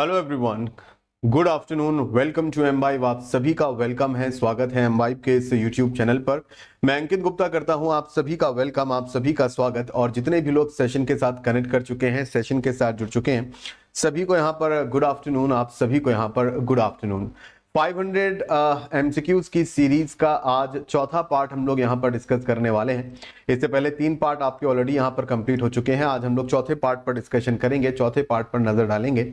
Hello everyone good afternoon welcome to Embibe आप सभी का वेलकम है स्वागत है एम वाइव के इस यूट्यूब चैनल पर मैं अंकित गुप्ता करता हूं आप सभी का वेलकम आप सभी का स्वागत और जितने भी लोग सेशन के साथ कनेक्ट कर चुके हैं सेशन के साथ जुड़ चुके हैं सभी को यहां पर गुड आफ्टरनून आप सभी को यहां पर गुड आफ्टरनून 500 एमसीक्यूज uh, की सीरीज का आज चौथा पार्ट हम लोग यहाँ पर डिस्कस करने वाले हैं इससे पहले तीन पार्ट आपके ऑलरेडी यहाँ पर कंप्लीट हो चुके हैं आज हम लोग चौथे पार्ट पर डिस्कशन करेंगे चौथे पार्ट पर नजर डालेंगे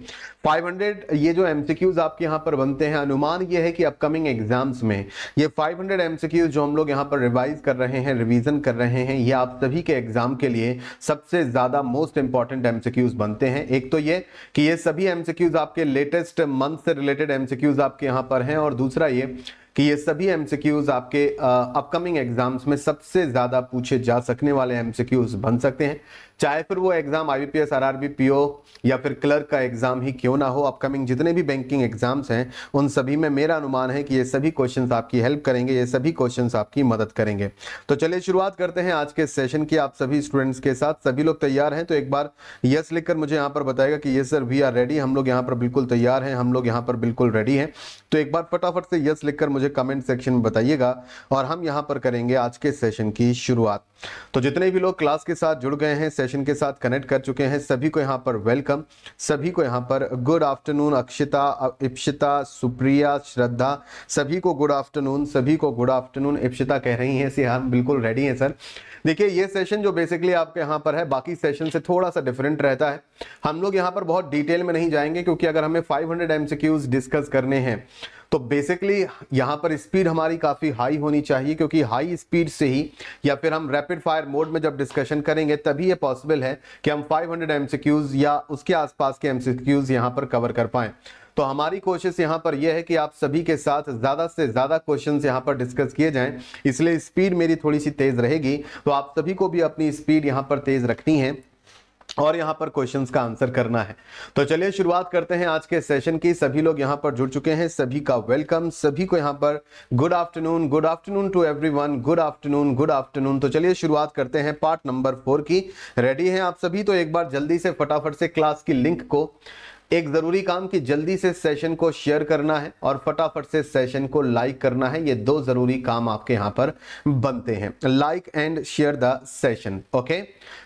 500 ये जो एमसीक्यूज आपके यहाँ पर बनते हैं अनुमान ये है कि अपकमिंग एग्जाम्स में ये 500 एमसीक्यूज जो हम लोग यहाँ पर रिवाइज कर रहे हैं रिविजन कर रहे हैं ये आप सभी के एग्जाम के लिए सबसे ज्यादा मोस्ट इंपॉर्टेंट एमसीक्यूज बनते हैं एक तो ये कि ये सभी एमसीक्यूज आपके लेटेस्ट मंथ से रिलेटेड एमसीक्यूज आपके यहाँ पर हैं और दूसरा ये कि ये सभी एमसीक्यूज आपके अपकमिंग एग्जाम्स में सबसे ज़्यादा पूछे जा सकने वाले एम बन सकते हैं चाहे फिर वो एग्जाम आईबीपीएस आरआरबी पीओ या फिर क्लर्क का एग्जाम ही क्यों ना हो अपकमिंग जितने भी बैंकिंग एग्जाम्स हैं उन सभी में मेरा अनुमान है कि ये सभी क्वेश्चन आपकी हेल्प करेंगे ये सभी क्वेश्चन आपकी मदद करेंगे तो चलिए शुरुआत करते हैं आज के सेशन की आप सभी स्टूडेंट्स के साथ सभी लोग तैयार हैं तो एक बार यस लिखकर मुझे यहाँ पर बताएगा कि ये सर वी आर रेडी हम लोग यहाँ पर बिल्कुल तैयार हैं हम लोग यहाँ पर बिल्कुल रेडी हैं तो एक बार फटाफट से यस लिखकर मुझे कमेंट सेक्शन में बताइएगा और हम यहाँ पर करेंगे आज के सेशन की शुरुआत तो जितने भी लोग क्लास के साथ जुड़ गए हैं सेशन के साथ कनेक्ट कर चुके हैं सभी को यहाँ पर वेलकम सभी को यहाँ पर गुड आफ्टरनून अक्षिता इप्सिता सुप्रिया श्रद्धा सभी को गुड आफ्टरनून सभी को गुड आफ्टरनून इप्सिता कह रही हैं सी हम बिल्कुल रेडी हैं सर देखिए ये सेशन जो बेसिकली आपके यहाँ पर है बाकी सेशन से थोड़ा सा डिफरेंट रहता है हम लोग यहाँ पर बहुत डिटेल में नहीं जाएंगे क्योंकि अगर हमें 500 हंड्रेड डिस्कस करने हैं तो बेसिकली यहाँ पर स्पीड हमारी काफ़ी हाई होनी चाहिए क्योंकि हाई स्पीड से ही या फिर हम रैपिड फायर मोड में जब डिस्कशन करेंगे तभी ये पॉसिबल है कि हम 500 हंड्रेड या उसके आसपास के एम सी यहाँ पर कवर कर पाएँ तो हमारी कोशिश यहाँ पर यह है कि आप सभी के साथ ज़्यादा से ज़्यादा क्वेश्चन यहाँ पर डिस्कस किए जाएँ इसलिए स्पीड मेरी थोड़ी सी तेज़ रहेगी तो आप सभी को भी अपनी स्पीड यहाँ पर तेज़ रखनी है और यहाँ पर क्वेश्चंस का आंसर करना है तो चलिए शुरुआत करते हैं आज के सेशन की सभी लोग यहाँ पर जुड़ चुके हैं सभी का वेलकम सभी को यहाँ पर good afternoon good afternoon to everyone good afternoon good afternoon तो चलिए शुरुआत करते हैं पार्ट नंबर फोर की रेडी हैं आप सभी तो एक बार जल्दी से फटाफट से क्लास की लिंक को एक ज़रूरी काम कि जल्दी से सेशन को शेयर करना है और फटाफट से सेशन को लाइक करना है ये दो ज़रूरी काम आपके यहां पर बनते हैं like and share the session okay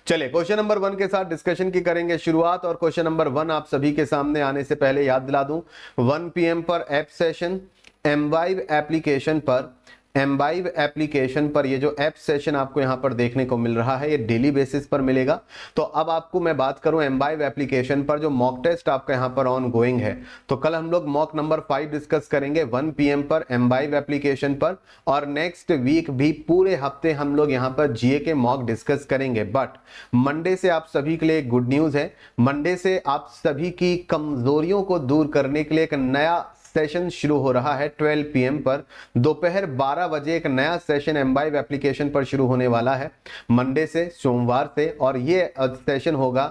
चले क्वेश्चन नंबर वन के साथ डिस्कशन की करेंगे शुरुआत और क्वेश्चन नंबर वन आप सभी के सामने आने से पहले याद दिला दूं वन पीएम पर एप सेशन एम एप्लीकेशन पर एम्बाइव एप्लीकेशन पर ये जो एप सेशन आपको यहाँ पर देखने को मिल रहा है ये डेली बेसिस पर मिलेगा तो अब आपको मैं बात करूँ एम्बाइव एप्लीकेशन पर जो मॉक टेस्ट आपका यहाँ पर ऑन गोइंग है तो कल हम लोग मॉक नंबर फाइव डिस्कस करेंगे वन पी पर एम्बाइव एप्लीकेशन पर और नेक्स्ट वीक भी पूरे हफ्ते हम लोग यहाँ पर जीए के मॉक डिस्कस करेंगे बट मंडे से आप सभी के लिए गुड न्यूज है मंडे से आप सभी की कमजोरियों को दूर करने के लिए एक नया सेशन शुरू हो रहा है 12 पीएम पर दोपहर 12 बजे एक नया सेशन एम्बाइव एप्लीकेशन पर शुरू होने वाला है मंडे से सोमवार से और ये सेशन होगा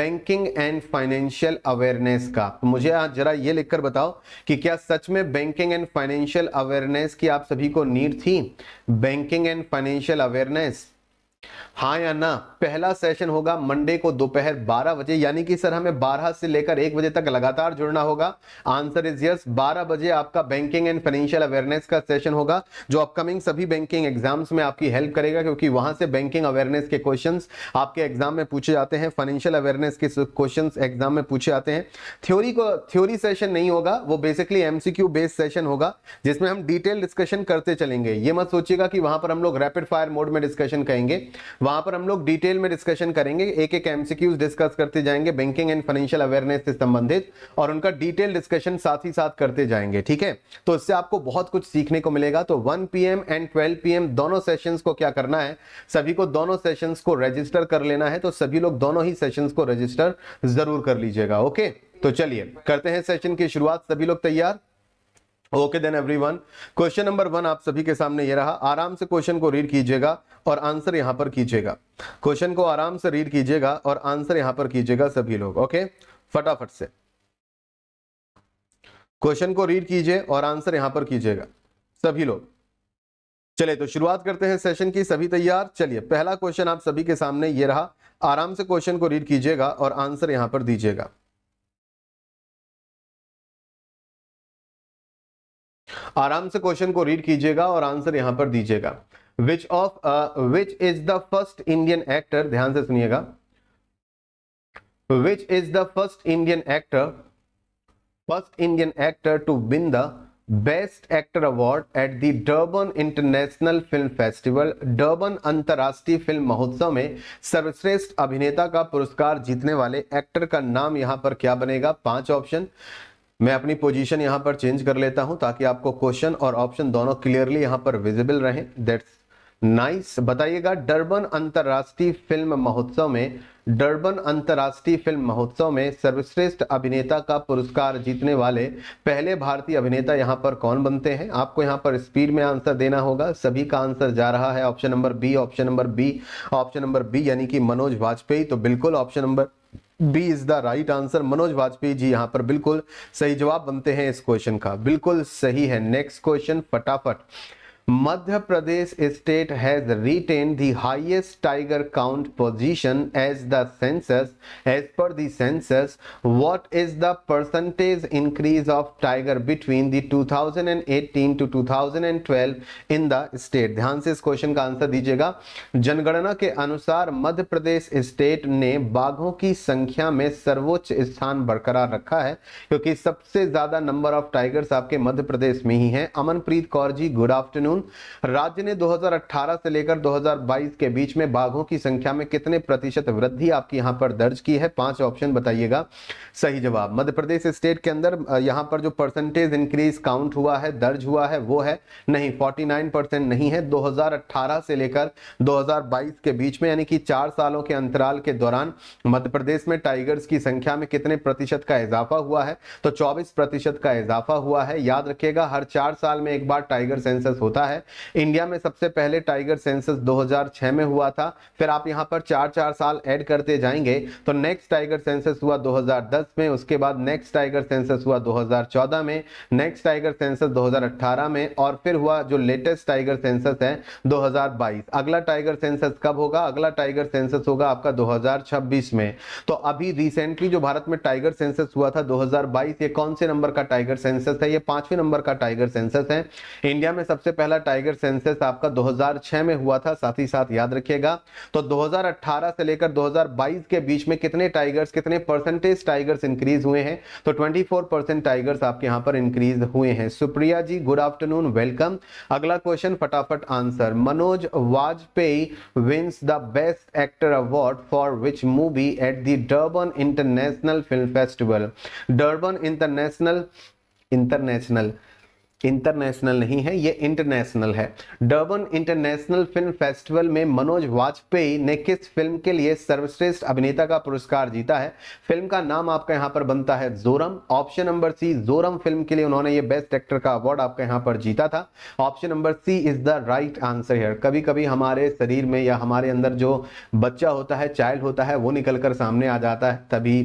बैंकिंग एंड फाइनेंशियल अवेयरनेस का तो मुझे आज जरा ये लिखकर बताओ कि क्या सच में बैंकिंग एंड फाइनेंशियल अवेयरनेस की आप सभी को नीड थी बैंकिंग एंड फाइनेंशियल अवेयरनेस हाँ या ना पहला सेशन होगा मंडे को दोपहर 12 बजे यानी कि सर हमें 12 से लेकर 1 बजे तक लगातार जुड़ना होगा आंसर इज यस 12 बजे आपका बैंकिंग एंड फाइनेंशियल अवेयरनेस का सेशन होगा जो अपकमिंग सभी बैंकिंग एग्जाम्स में आपकी हेल्प करेगा क्योंकि वहां से बैंकिंग अवेयरनेस के क्वेश्चन आपके एग्जाम में पूछे जाते हैं फाइनेंशियल अवेयरनेस के क्वेश्चन एग्जाम में पूछे जाते हैं थ्योरी को थ्योरी सेशन नहीं होगा वो बेसिकली एमसीक्यू बेस्ड सेशन होगा जिसमें हम डिटेल डिस्कशन करते चलेंगे ये मत सोचिएगा कि वहां पर हम लोग रैपिड फायर मोड में डिस्कशन करेंगे वहां पर हम लोग डिटेल में डिस्कशन करेंगे एक एक एमसीक्यूज डिस्कस करते जाएंगे बैंकिंग एंड फाइनेंशियल अवेयरनेस से संबंधित और उनका डिटेल डिस्कशन साथ ही साथ करते जाएंगे ठीक है तो इससे आपको बहुत कुछ सीखने को मिलेगा तो one P and twelve P दोनों सेशन को क्या करना है सभी को दोनों सेशन को रजिस्टर कर लेना है तो सभी लोग दोनों ही सेशन को रजिस्टर जरूर कर लीजिएगा ओके तो चलिए करते हैं सेशन की शुरुआत सभी लोग तैयार okay then everyone question number one आप सभी के सामने ये रहा आराम से क्वेश्चन को रीड कीजिएगा और आंसर यहां पर कीजिएगा क्वेश्चन को आराम से रीड कीजिएगा और आंसर यहां पर कीजिएगा सभी लोग ओके फटाफट से क्वेश्चन को रीड कीजिए और आंसर यहां पर कीजिएगा सभी लोग चलिए तो शुरुआत करते हैं सेशन की सभी तैयार चलिए पहला क्वेश्चन आप सभी के सामने ये रहा आराम से क्वेश्चन को रीड कीजिएगा और आंसर यहां पर दीजिएगा आराम से क्वेश्चन को रीड कीजिएगा और आंसर यहां पर दीजिएगा which of which is the first Indian actor ध्यान से सुनिएगा which is the first Indian actor first Indian actor to win the best actor award at the Durban international film festival Durban अंतर्राष्ट्रीय film महोत्सव में सर्वश्रेष्ठ अभिनेता का पुरस्कार जीतने वाले एक्टर का नाम यहां पर क्या बनेगा पांच ऑप्शन मैं अपनी पोजीशन यहाँ पर चेंज कर लेता हूँ ताकि आपको क्वेश्चन और ऑप्शन दोनों क्लियरली यहाँ पर विजिबल रहे दैट्स नाइस बताइएगा डर्बन अंतर्राष्ट्रीय फिल्म महोत्सव में डर्बन अंतर्राष्ट्रीय फिल्म महोत्सव में सर्वश्रेष्ठ अभिनेता का पुरस्कार जीतने वाले पहले भारतीय अभिनेता यहाँ पर कौन बनते हैं आपको यहाँ पर स्पीड में आंसर देना होगा सभी का आंसर जा रहा है option number B option number B option number B यानी कि मनोज वाजपेयी तो बिल्कुल option number B is the right answer Manoj Vajpayee ji यहां पर बिल्कुल सही जवाब बनते हैं इस क्वेश्चन का बिल्कुल सही है नेक्स्ट क्वेश्चन फटाफट Madhya Pradesh state has retain the highest tiger count position as the census as per census what is the percentage increase of tiger between the 2018 thousand and eighteen to two thousand and twelve in the state ध्यान से इस question का answer दीजिएगा जनगणना के अनुसार मध्य Pradesh state ने बाघों की संख्या में सर्वोच्च स्थान बरकरार रखा है क्योंकि सबसे ज्यादा नंबर ऑफ टाइगर्स आपके मध्य प्रदेश में ही है Amanpreet Kaur ji good afternoon monsoon राज्य ने 2018 से लेकर 2022 के बीच में बाघों की संख्या में कितने प्रतिशत वृद्धि आपके यहाँ पर दर्ज की है पांच ऑप्शन बताइएगा सही जवाब मध्य प्रदेश स्टेट के अंदर यहाँ पर जो परसेंटेज इंक्रीज काउंट हुआ है दर्ज हुआ है वो है नहीं फोर्टी नहीं है दो से लेकर दो के बीच में यानी कि चार सालों के अंतराल के दौरान मध्य प्रदेश में टाइगर्स की संख्या में कितने प्रतिशत का इजाफा हुआ है तो 24 प्रतिशत का इजाफा हुआ है याद रखिएगा हर चार साल में एक बार टाइगर सेंसस होता है है इंडिया में सबसे पहले टाइगर सेंसस 2006 में हुआ था फिर आप यहाँ पर चार चार साल ऐड करते जाएंगे तो नेक्स्ट टाइगर सेंसस हुआ 2010 में उसके बाद नेक्स्ट टाइगर सेंसस हुआ 2014 में नेक्स्ट टाइगर सेंसस 2018 में और फिर हुआ जो लेटेस्ट टाइगर सेंसस है 2022 अगला टाइगर सेंसस कब होगा अगला टाइगर सेंसस होगा आपका 2026 में तो अभी रिसेंटली जो भारत में टाइगर सेंसस हुआ था 2022 ये कौन से नंबर का टाइगर सेंसस है ये पांचवें नंबर का टाइगर सेंसस है इंडिया में सबसे पहला था टाइगर सेंसेस आपका 2006 में हुआ था साथ ही साथ याद रखिएगा तो 2018 से लेकर 2022 के बीच में कितने टाइगर्स कितने परसेंटेज टाइगर्स इंक्रीज हुए हैं तो 24 परसेंट टाइगर्स आपके यहां पर इंक्रीज हुए हैं Supriya ji good afternoon welcome अगला क्वेश्चन फटाफट answer Manoj Vajpayee wins the best actor award for which movie at the Durban international film festival Durban international international international नहीं है ये इंटरनेशनल है डर्बन इंटरनेशनल फिल्म फेस्टिवल में मनोज वाजपेयी ने किस फिल्म के लिए सर्वश्रेष्ठ अभिनेता का पुरस्कार जीता है फिल्म का नाम आपका यहाँ पर बनता है Joram option number C Joram film के लिए उन्होंने ये बेस्ट एक्टर का अवार्ड आपका यहाँ पर जीता था option number C is the right answer here कभी कभी हमारे शरीर में या हमारे अंदर जो बच्चा होता है चाइल्ड होता है वो निकल सामने आ जाता है तभी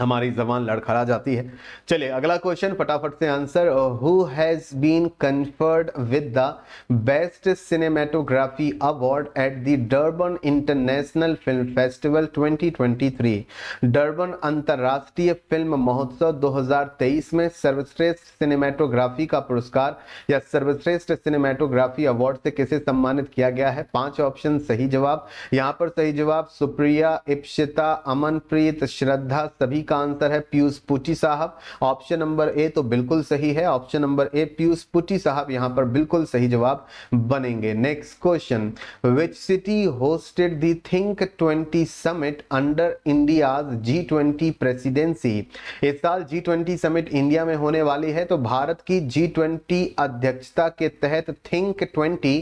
हमारी जबान लड़खड़ा जाती है चलिए अगला क्वेश्चन फटाफट से answer who has been conferred with the best cinematography award at the Durban international film festival 2023 Durban अंतर्राष्ट्रीय फिल्म महोत्सव 2023 में सर्वश्रेष्ठ सिनेमेटोग्राफी का पुरस्कार या सर्वश्रेष्ठ सिनेमेटोग्राफी अवार्ड से किसे सम्मानित किया गया है पांच ऑप्शन सही जवाब यहाँ पर सही जवाब सुप्रिया इप्सिता अमनप्रीत श्रद्धा सभी का आंसर है पीयूष पुटी साहब ऑप्शन नंबर ए तो बिल्कुल सही है option number A Piyush Puti साहब यहां पर बिल्कुल सही जवाब बनेंगे next question which city hosted the think twenty summit under India G twenty presidency इस साल जी ट्वेंटी समिट इंडिया में होने वाली है तो भारत की जी ट्वेंटी अध्यक्षता के तहत थिंक ट्वेंटी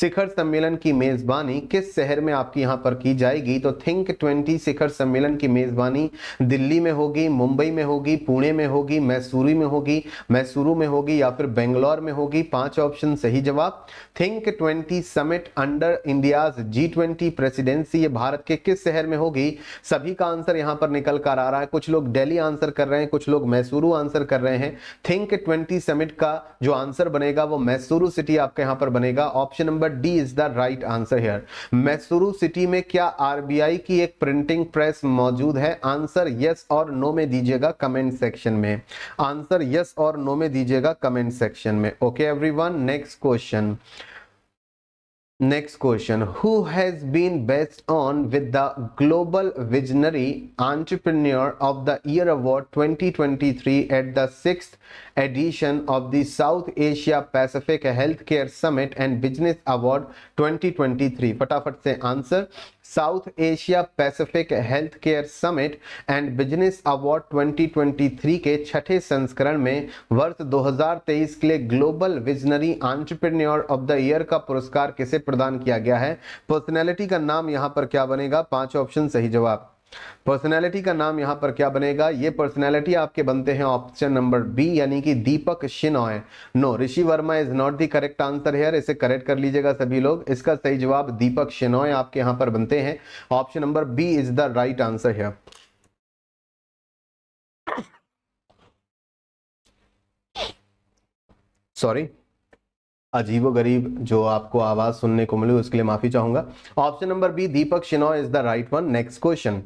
शिखर सम्मेलन की मेजबानी किस शहर में आपकी यहां पर की जाएगी तो थिंक ट्वेंटी शिखर सम्मेलन की मेजबानी दिल्ली में में होगी मुंबई में होगी पुणे में होगी मैसूरी में होगी मैसूरू में होगी या फिर बेंगलोर में होगी पांच ऑप्शन सही जवाब think twenty summit under India G twenty presidency ये भारत के किस शहर में होगी सभी का आंसर यहां पर निकल कर आ रहा है कुछ लोग डेली आंसर कर रहे हैं कुछ लोग मैसूरू आंसर कर रहे हैं थिंक ट्वेंटी समिट का जो आंसर बनेगा वो मैसूरू सिटी आपके यहां पर बनेगा option number D is the right answer here Mysuru city में क्या आरबीआई की एक प्रिंटिंग प्रेस मौजूद है आंसर यस और और नो में दीजिएगा कमेंट सेक्शन में आंसर यस और नो में दीजिएगा कमेंट सेक्शन में okay everyone next question next question who has been bestowed with the global visionary entrepreneur of the year award 2023 at the six edition of the South Asia Pacific health care summit and business award 2023 फटाफट से answer South Asia Pacific health care summit and business award 2023 के छठे संस्करण में वर्ष 2023 के लिए global visionary entrepreneur of the year का पुरस्कार किसे प्रदान किया गया है पर्सनैलिटी का नाम यहां पर क्या बनेगा पांच ऑप्शन सही जवाब पर्सनैलिटी का नाम यहाँ पर क्या बनेगा ये पर्सनैलिटी आपके बनते हैं ऑप्शन नंबर बी यानी कि Deepak Shenoy no Rishi Verma is not the correct answer here इसे करेक्ट कर लीजिएगा सभी लोग इसका सही जवाब दीपक शिनॉय आपके यहाँ पर बनते हैं option number B is the right answer here sorry अजीबो गरीब जो आपको आवाज सुनने को मिली उसके लिए माफी चाहूंगा option number B Deepak Shenoy is the right one next question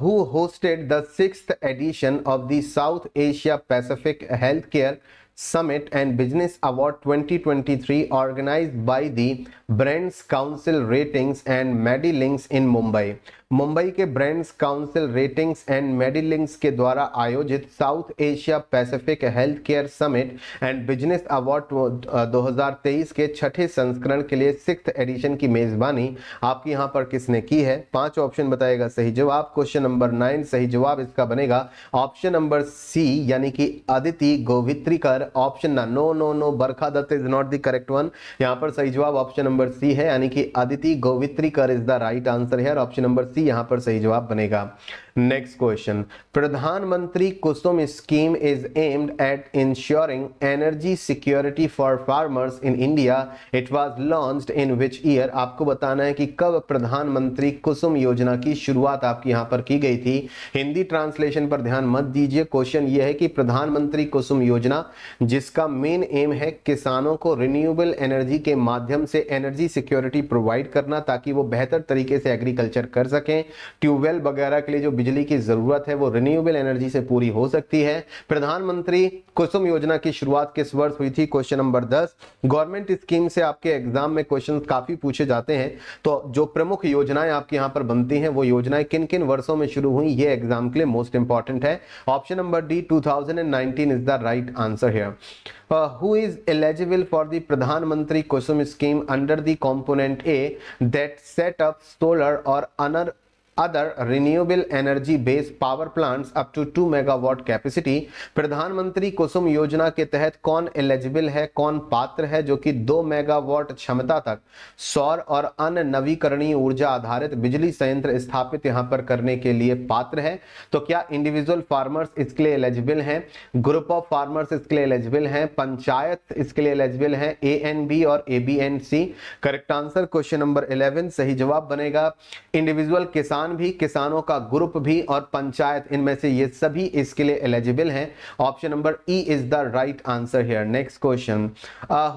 who hosted the six edition of the South Asia Pacific health care summit and business award 2023 organise by the brands council ratings and medallings in Mumbai Mumbai के brands council ratings and medallings के द्वारा आयोजित South Asia Pacific health care summit and business award 2023 के छठे संस्करण के लिए six edition की मेजबानी आपकी यहां पर किसने की है पांच ऑप्शन बताएगा सही जवाब क्वेश्चन नंबर नाइन सही जवाब इसका बनेगा ऑप्शन नंबर सी यानी कि अदिति गोवित्रिकर ऑप्शन ना no no no Barkha Dutt is not the correct one यहाँ पर सही जवाब ऑप्शन नंबर सी है यानी कि Aditi Gowitrikar is the right answer है और ऑप्शन नंबर सी व्यक्ति यहां पर सही जवाब बनेगा next question Pradhan Mantri Kusum scheme is aimed at ensuring energy security for farmers in India it was launched in which year आपको बताना है कि कब प्रधानमंत्री कुसुम योजना की शुरुआत आपकी यहां पर की गई थी हिंदी ट्रांसलेशन पर ध्यान मत दीजिए क्वेश्चन यह है कि प्रधानमंत्री कुसुम योजना जिसका मेन एम है किसानों को रिन्यूएबल एनर्जी के माध्यम से एनर्जी सिक्योरिटी प्रोवाइड करना ताकि वो बेहतर तरीके से एग्रीकल्चर कर सके रखें ट्यूबवेल वगैरह के लिए जो बिजली की ज़रूरत है वो रिन्यूएबल एनर्जी से पूरी हो सकती है प्रधानमंत्री कुसुम योजना की शुरुआत किस वर्ष हुई थी क्वेश्चन नंबर दस गवर्नमेंट स्कीम से आपके एग्जाम में क्वेश्चन काफ़ी पूछे जाते हैं तो जो प्रमुख योजनाएं आपके यहाँ पर बनती हैं वो योजनाएं किन किन वर्षों में शुरू हुई ये एग्जाम के लिए मोस्ट इंपॉर्टेंट है option number D two is the right answer है who is eligible for the Pradhan Mantri Kusum scheme under the component A that set up solar और अनर other renewable energy based power plants up to two megawatt capacity Pradhan Mantri Kusum योजना के तहत कौन eligible है कौन पात्र है जो कि दो मेगावाट क्षमता तक सौर और अन्य नवीकरणीय ऊर्जा आधारित बिजली संयंत्र स्थापित यहां पर करने के लिए पात्र है तो क्या इंडिविजुअल फार्मर्स इसके लिए एलिजिबल हैं ग्रुप ऑफ फार्मर्स इसके लिए एलिजिबल हैं पंचायत इसके लिए एलिजिबल हैं ए एन बी और A B and C correct answer question number eleven सही जवाब बनेगा इंडिविजुअल किसान किसान भी किसानों का ग्रुप भी और पंचायत इनमें से ये सभी इसके लिए एलिजिबल हैं option number E is the right answer here next question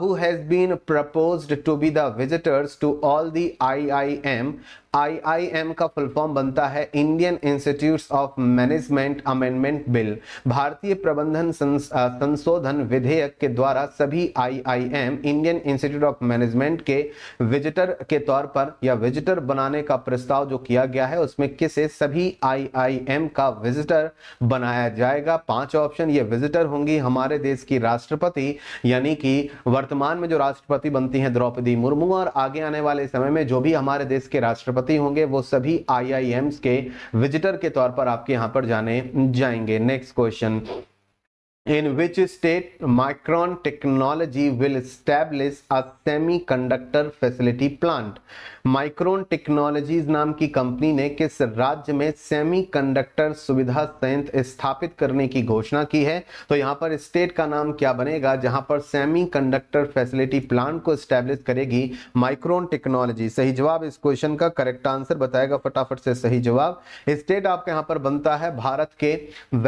who has been proposed to be the visitors to all the IIM IIM का फुल फॉर्म बनता है Indian Institute of Management amendment bill भारतीय प्रबंधन संशोधन विधेयक के द्वारा सभी IIM Indian Institute of Management के विजिटर के तौर पर या विजिटर बनाने का प्रस्ताव जो किया गया है उसमें किसे सभी आईआईएम का विजिटर बनाया जाएगा पांच ऑप्शन ये विजिटर होंगी हमारे देश की राष्ट्रपति यानी कि वर्तमान में जो राष्ट्रपति बनती है द्रौपदी मुर्मू और आगे आने वाले समय में जो भी हमारे देश के राष्ट्रपति भर्ती होंगे वो सभी आई के विजिटर के तौर पर आपके यहाँ पर जाने जाएंगे next question in which state Micron Technology will establish a semiconductor facility plant. Micron Technologies नाम की कंपनी ने किस राज्य में सेमी कंडक्टर सुविधा संयंत्र स्थापित करने की घोषणा की है तो यहाँ पर स्टेट का नाम क्या बनेगा जहां पर सेमी कंडक्टर फैसिलिटी प्लांट को स्टैब्लिश करेगी माइक्रोन टेक्नोलॉजी सही जवाब इस क्वेश्चन का करेक्ट आंसर बताएगा फटाफट से सही जवाब स्टेट आपके यहाँ पर बनता है भारत के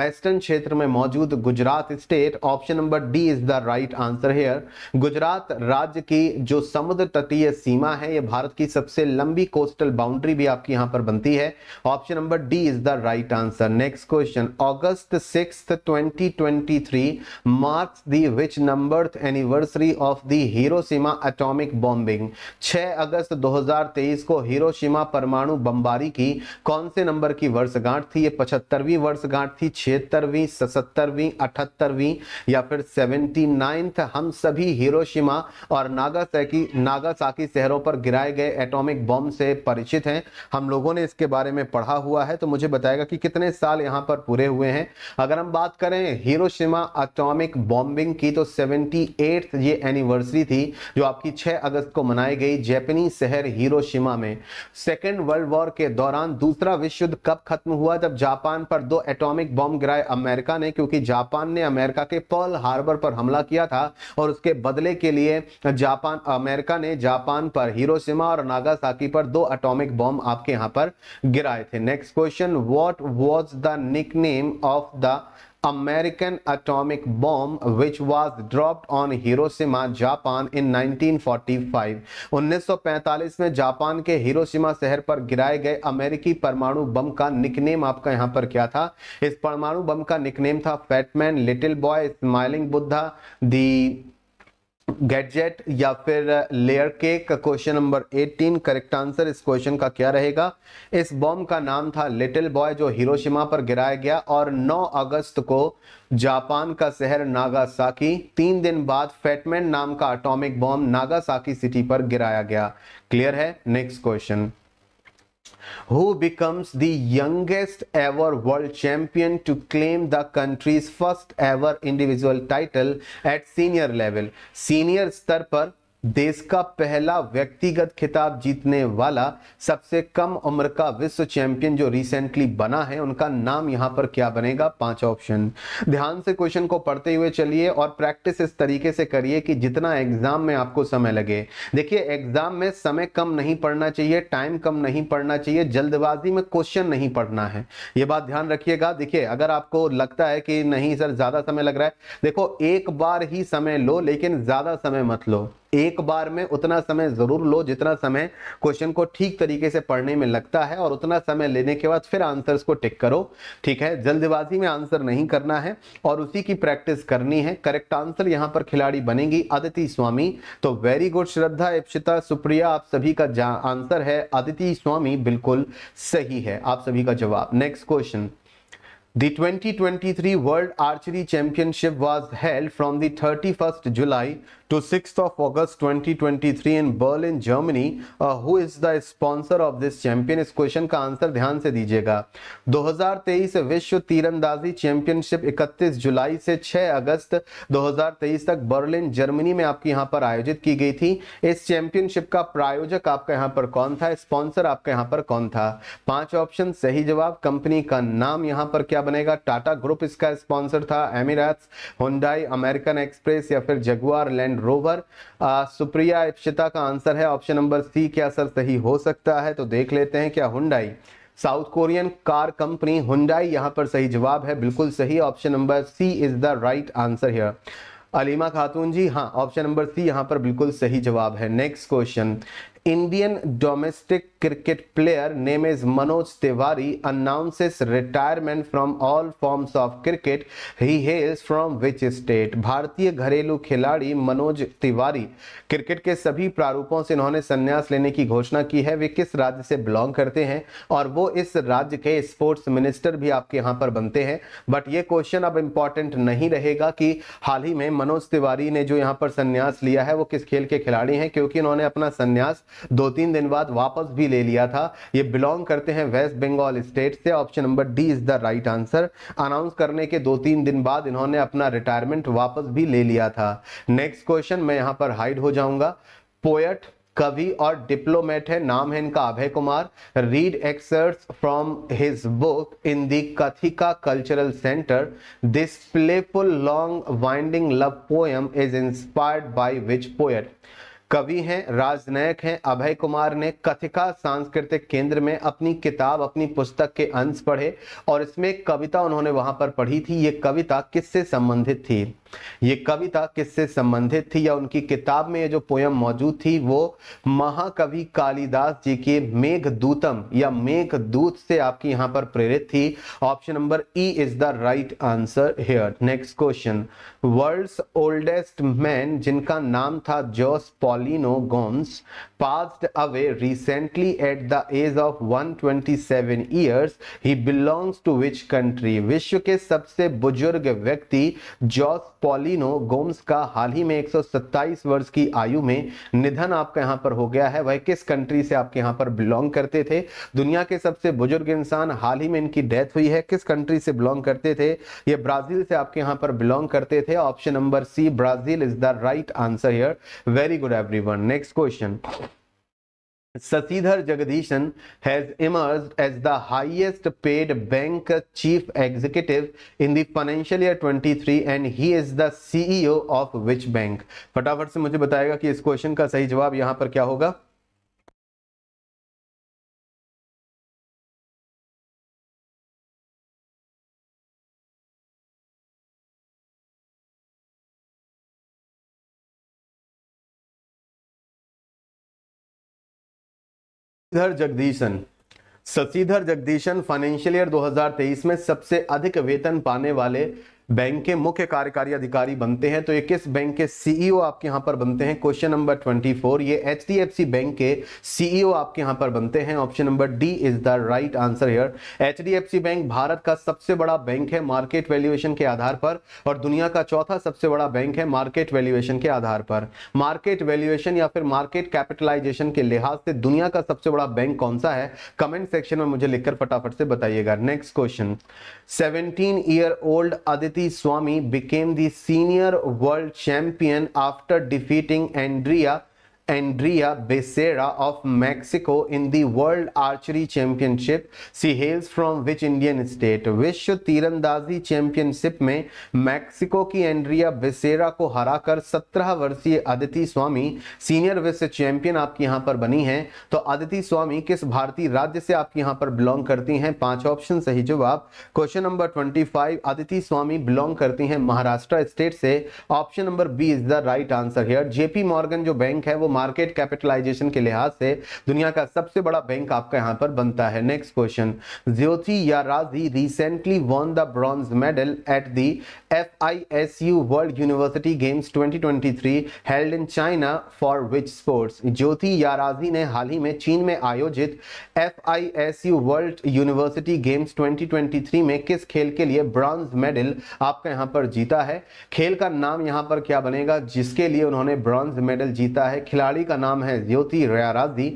वेस्टर्न क्षेत्र में मौजूद Gujarat Gujarat state option number D is the right answer here Gujarat राज्य की जो समुद्र तटीय सीमा है ये भारत की सबसे लंबी कोस्टल बाउंड्री भी आपकी यहां पर बनती है option number D is the right answer next question August six twenty twenty three marks the which number anniversary of the Hiroshima atomic bombing छह अगस्त दो को हिरोशिमा परमाणु बमबारी की कौन से नंबर की वर्षगांठ थी ये पचहत्तरवीं वर्षगांठ थी छिहत्तरवीं सतरवीं अठहत्तर सत्तरवीं या फिर सेवेंटी नाइन्थ हम सभी हिरोशिमा और नागासाकी नागासाकी शहरों पर गिराए गए एटॉमिक बॉम्ब से परिचित हैं हम लोगों ने इसके बारे में पढ़ा हुआ है तो मुझे बताएगा कि कितने साल यहाँ पर पूरे हुए हैं अगर हम बात करें हिरोशिमा अटोमिक बॉम्बिंग की तो सेवेंटी ये एनिवर्सरी थी जो आपकी छः अगस्त को मनाई गई जैपनी शहर हिरोशिमा में सेकेंड वर्ल्ड वॉर के दौरान दूसरा विश्व युद्ध कब खत्म हुआ जब जापान पर दो एटॉमिक बॉम्ब गिराए अमेरिका ने क्योंकि जापान ने अमेरिका के पर्ल हार्बर पर हमला किया था और उसके बदले के लिए जापान अमेरिका ने जापान पर हिरोशिमा और नागासाकी पर दो अटोमिक बॉम्ब आपके यहां पर गिराए थे next question what was the nickname of the American atomic bomb which was dropped on Hiroshima, Japan in 1945. 1945 में जापान के हिरोशिमा शहर पर गिराए गए अमेरिकी परमाणु बम का निकनेम आपका यहाँ पर क्या था इस परमाणु बम का निकनेम था fat man little boy smiling Buddha the gadget या फिर layer cake question number 18 correct answer इस क्वेश्चन का क्या रहेगा इस बॉम्ब का नाम था लिटिल बॉय जो हिरोशिमा पर गिराया गया और 9 अगस्त को जापान का शहर नागासाकी तीन दिन बाद फेटमैन नाम का अटोमिक बॉम्ब नागासाकी सिटी पर गिराया गया क्लियर है next question who becomes the youngest ever world champion to claim the country's first ever individual title at senior level. Senior स्तर पर देश का पहला व्यक्तिगत खिताब जीतने वाला सबसे कम उम्र का विश्व चैंपियन जो रिसेंटली बना है उनका नाम यहां पर क्या बनेगा पांच ऑप्शन ध्यान से क्वेश्चन को पढ़ते हुए चलिए और प्रैक्टिस इस तरीके से करिए कि जितना एग्जाम में आपको समय लगे देखिए एग्जाम में समय कम नहीं पढ़ना चाहिए टाइम कम नहीं पढ़ना चाहिए जल्दबाजी में क्वेश्चन नहीं पढ़ना है ये बात ध्यान रखिएगा देखिए अगर आपको लगता है कि नहीं सर ज्यादा समय लग रहा है देखो एक बार ही समय लो लेकिन ज्यादा समय मत लो एक बार में उतना समय जरूर लो जितना समय क्वेश्चन को ठीक तरीके से पढ़ने में लगता है और उतना समय लेने के बाद फिर आंसर्स को टिक करो ठीक है जल्दबाजी में आंसर नहीं करना है और उसी की प्रैक्टिस करनी है करेक्ट आंसर यहां पर खिलाड़ी बनेगी अदिति स्वामी तो वेरी गुड श्रद्धा इप्सिता सुप्रिया आप सभी का आंसर है अदिति स्वामी बिल्कुल सही है आप सभी का जवाब next question The 2023 World Archery Championship was held from the 31st July to 6th of August 2023 in Berlin, Germany. Uh, who is the sponsor of this champion? इस क्वेश्चन का आंसर ध्यान से दीजिएगा 2023 विश्व तीरंदाजी चैंपियनशिप 31 जुलाई से 6 अगस्त 2023 तक बर्लिन जर्मनी में आपकी यहाँ पर आयोजित की गई थी इस चैंपियनशिप का प्रायोजक आपका यहाँ पर कौन था स्पॉन्सर आपका यहाँ पर कौन था पांच ऑप्शन सही जवाब कंपनी का नाम यहाँ पर क्या बनेगा टाटा ग्रुप इसका स्पॉन्सर था एमिराट्स होंडाई अमेरिकन एक्सप्रेस या फिर Jaguar Land Rover Supriya Ipshita का आंसर है ऑप्शन नंबर सी क्या सर सही हो सकता है तो देख लेते हैं क्या Hyundai South Korean car company Hyundai यहां पर सही जवाब है बिल्कुल सही option number C is the right answer here Alima Khatoon ji हाँ ऑप्शन नंबर सी यहां पर बिल्कुल सही जवाब है next question Indian domestic cricket player name is Manoj Tiwari announces retirement from all forms of cricket he hails from which state भारतीय घरेलू खिलाड़ी मनोज तिवारी क्रिकेट के सभी प्रारूपों से इन्होंने संन्यास लेने की घोषणा की है वे किस राज्य से बिलोंग करते हैं और वो इस राज्य के स्पोर्ट्स मिनिस्टर भी आपके यहाँ पर बनते हैं बट ये क्वेश्चन अब इम्पॉर्टेंट नहीं रहेगा कि हाल ही में मनोज तिवारी ने जो यहाँ पर संन्यास लिया है वो किस खेल के खिलाड़ी हैं क्योंकि इन्होंने अपना संन्यास दो तीन दिन बाद वापस भी ले लिया था ये बिलोंग करते हैं वेस्ट बंगाल स्टेट से option number D is the right answer announce करने के दो तीन दिन बाद इन्होंने अपना रिटायरमेंट वापस भी ले लिया था नेक्स्ट क्वेश्चन मैं यहां पर हाइड हो जाऊंगा पोएट कवि और डिप्लोमेट है नाम है इनका Abhay Kumar read excerpts from his book in the Kathika cultural centre this playful long winding love poem is inspired by which poet कवि हैं राजनयक हैं अभय कुमार ने कथिका सांस्कृतिक केंद्र में अपनी किताब अपनी पुस्तक के अंश पढ़े और इसमें कविता उन्होंने वहां पर पढ़ी थी ये कविता किससे संबंधित थी ये कविता किससे संबंधित थी या उनकी किताब में ये जो पोयम मौजूद थी वो महाकवि कालिदास जी के मेघदूतम या मेघदूत से आपकी यहां पर प्रेरित थी option number E is the right answer here next question world's oldest man जिनका नाम था जोस पॉलिनो Gomes passed away recently at the age of 127 years. He belongs to which country? विश्व के सबसे बुजुर्ग व्यक्ति जॉस पॉलिनो गोम्स का हाल ही में 127 वर्ष की आयु में निधन आपका यहाँ पर हो गया है वह किस कंट्री से आपके यहाँ पर बिलोंग करते थे दुनिया के सबसे बुजुर्ग इंसान हाल ही में इनकी डेथ हुई है किस कंट्री से बिलोंग करते थे ये ब्राजील से आपके यहाँ पर बिलोंग करते थे option number C Brazil is the right answer here very good everyone next question Sasidhar Jagadishan has emerged as the highest paid bank chief executive in the financial year 23 and he is the CEO of which bank? फटाफट से मुझे बताएगा कि इस question का सही जवाब यहां पर क्या होगा शशिधर जगदीशन शशिधर जगदीशन फाइनेंशियल ईयर 2023 में सबसे अधिक वेतन पाने वाले बैंक के मुख्य कार्यकारी अधिकारी बनते हैं तो ये किस बैंक के सीईओ e आपके यहां पर बनते हैं क्वेश्चन नंबर 24 ये एच बैंक के सीईओ e आपके यहाँ पर बनते हैं option number D is the right answer here H bank भारत का सबसे बड़ा बैंक है मार्केट वैल्यूएशन के आधार पर और दुनिया का चौथा सबसे बड़ा बैंक है मार्केट वैल्यूएशन के आधार पर मार्केट वैल्यूएशन या फिर मार्केट कैपिटलाइजेशन के लिहाज से दुनिया का सबसे बड़ा बैंक कौन सा है कमेंट सेक्शन में मुझे लिखकर फटाफट से बताइएगा next question seventeen year old Aditya Swami became the senior world champion after defeating Andrea Andrea Becerra of Mexico in the World Archery Championship. She hails from which Indian state? विश्व तीरंदाजी championship में Mexico की Andrea बेसेरा को हराकर 17 वर्षीय Aditi Swami senior विश्व champion आपकी यहाँ पर बनी हैं तो अदिति स्वामी किस भारतीय राज्य से आपकी यहाँ पर बिलोंग करती हैं पांच ऑप्शन सही जवाब question number 25 Aditi Swami belong करती हैं महाराष्ट्र स्टेट से option number B is the right answer here JP Morgan जो बैंक है वो मार्केट कैपिटलाइजेशन के लिहाज से दुनिया का सबसे बड़ा बैंक आपका यहां पर बनता है next question Jyoti Yarraji recently won the bronze medal at the F I S U World University Games 2023 held in China for which sports Jyoti Yarraji ने हाल ही में चीन में आयोजित F I S U World University Games 2023 में किस खेल के लिए ब्रॉन्ज मेडल आपका यहां पर जीता है खेल का नाम यहां पर क्या बनेगा जिसके लिए उन्होंने ब्रॉन्ज मेडल जीता है खिलाड़ी खिलाड़ी का नाम है ज्योति याराजी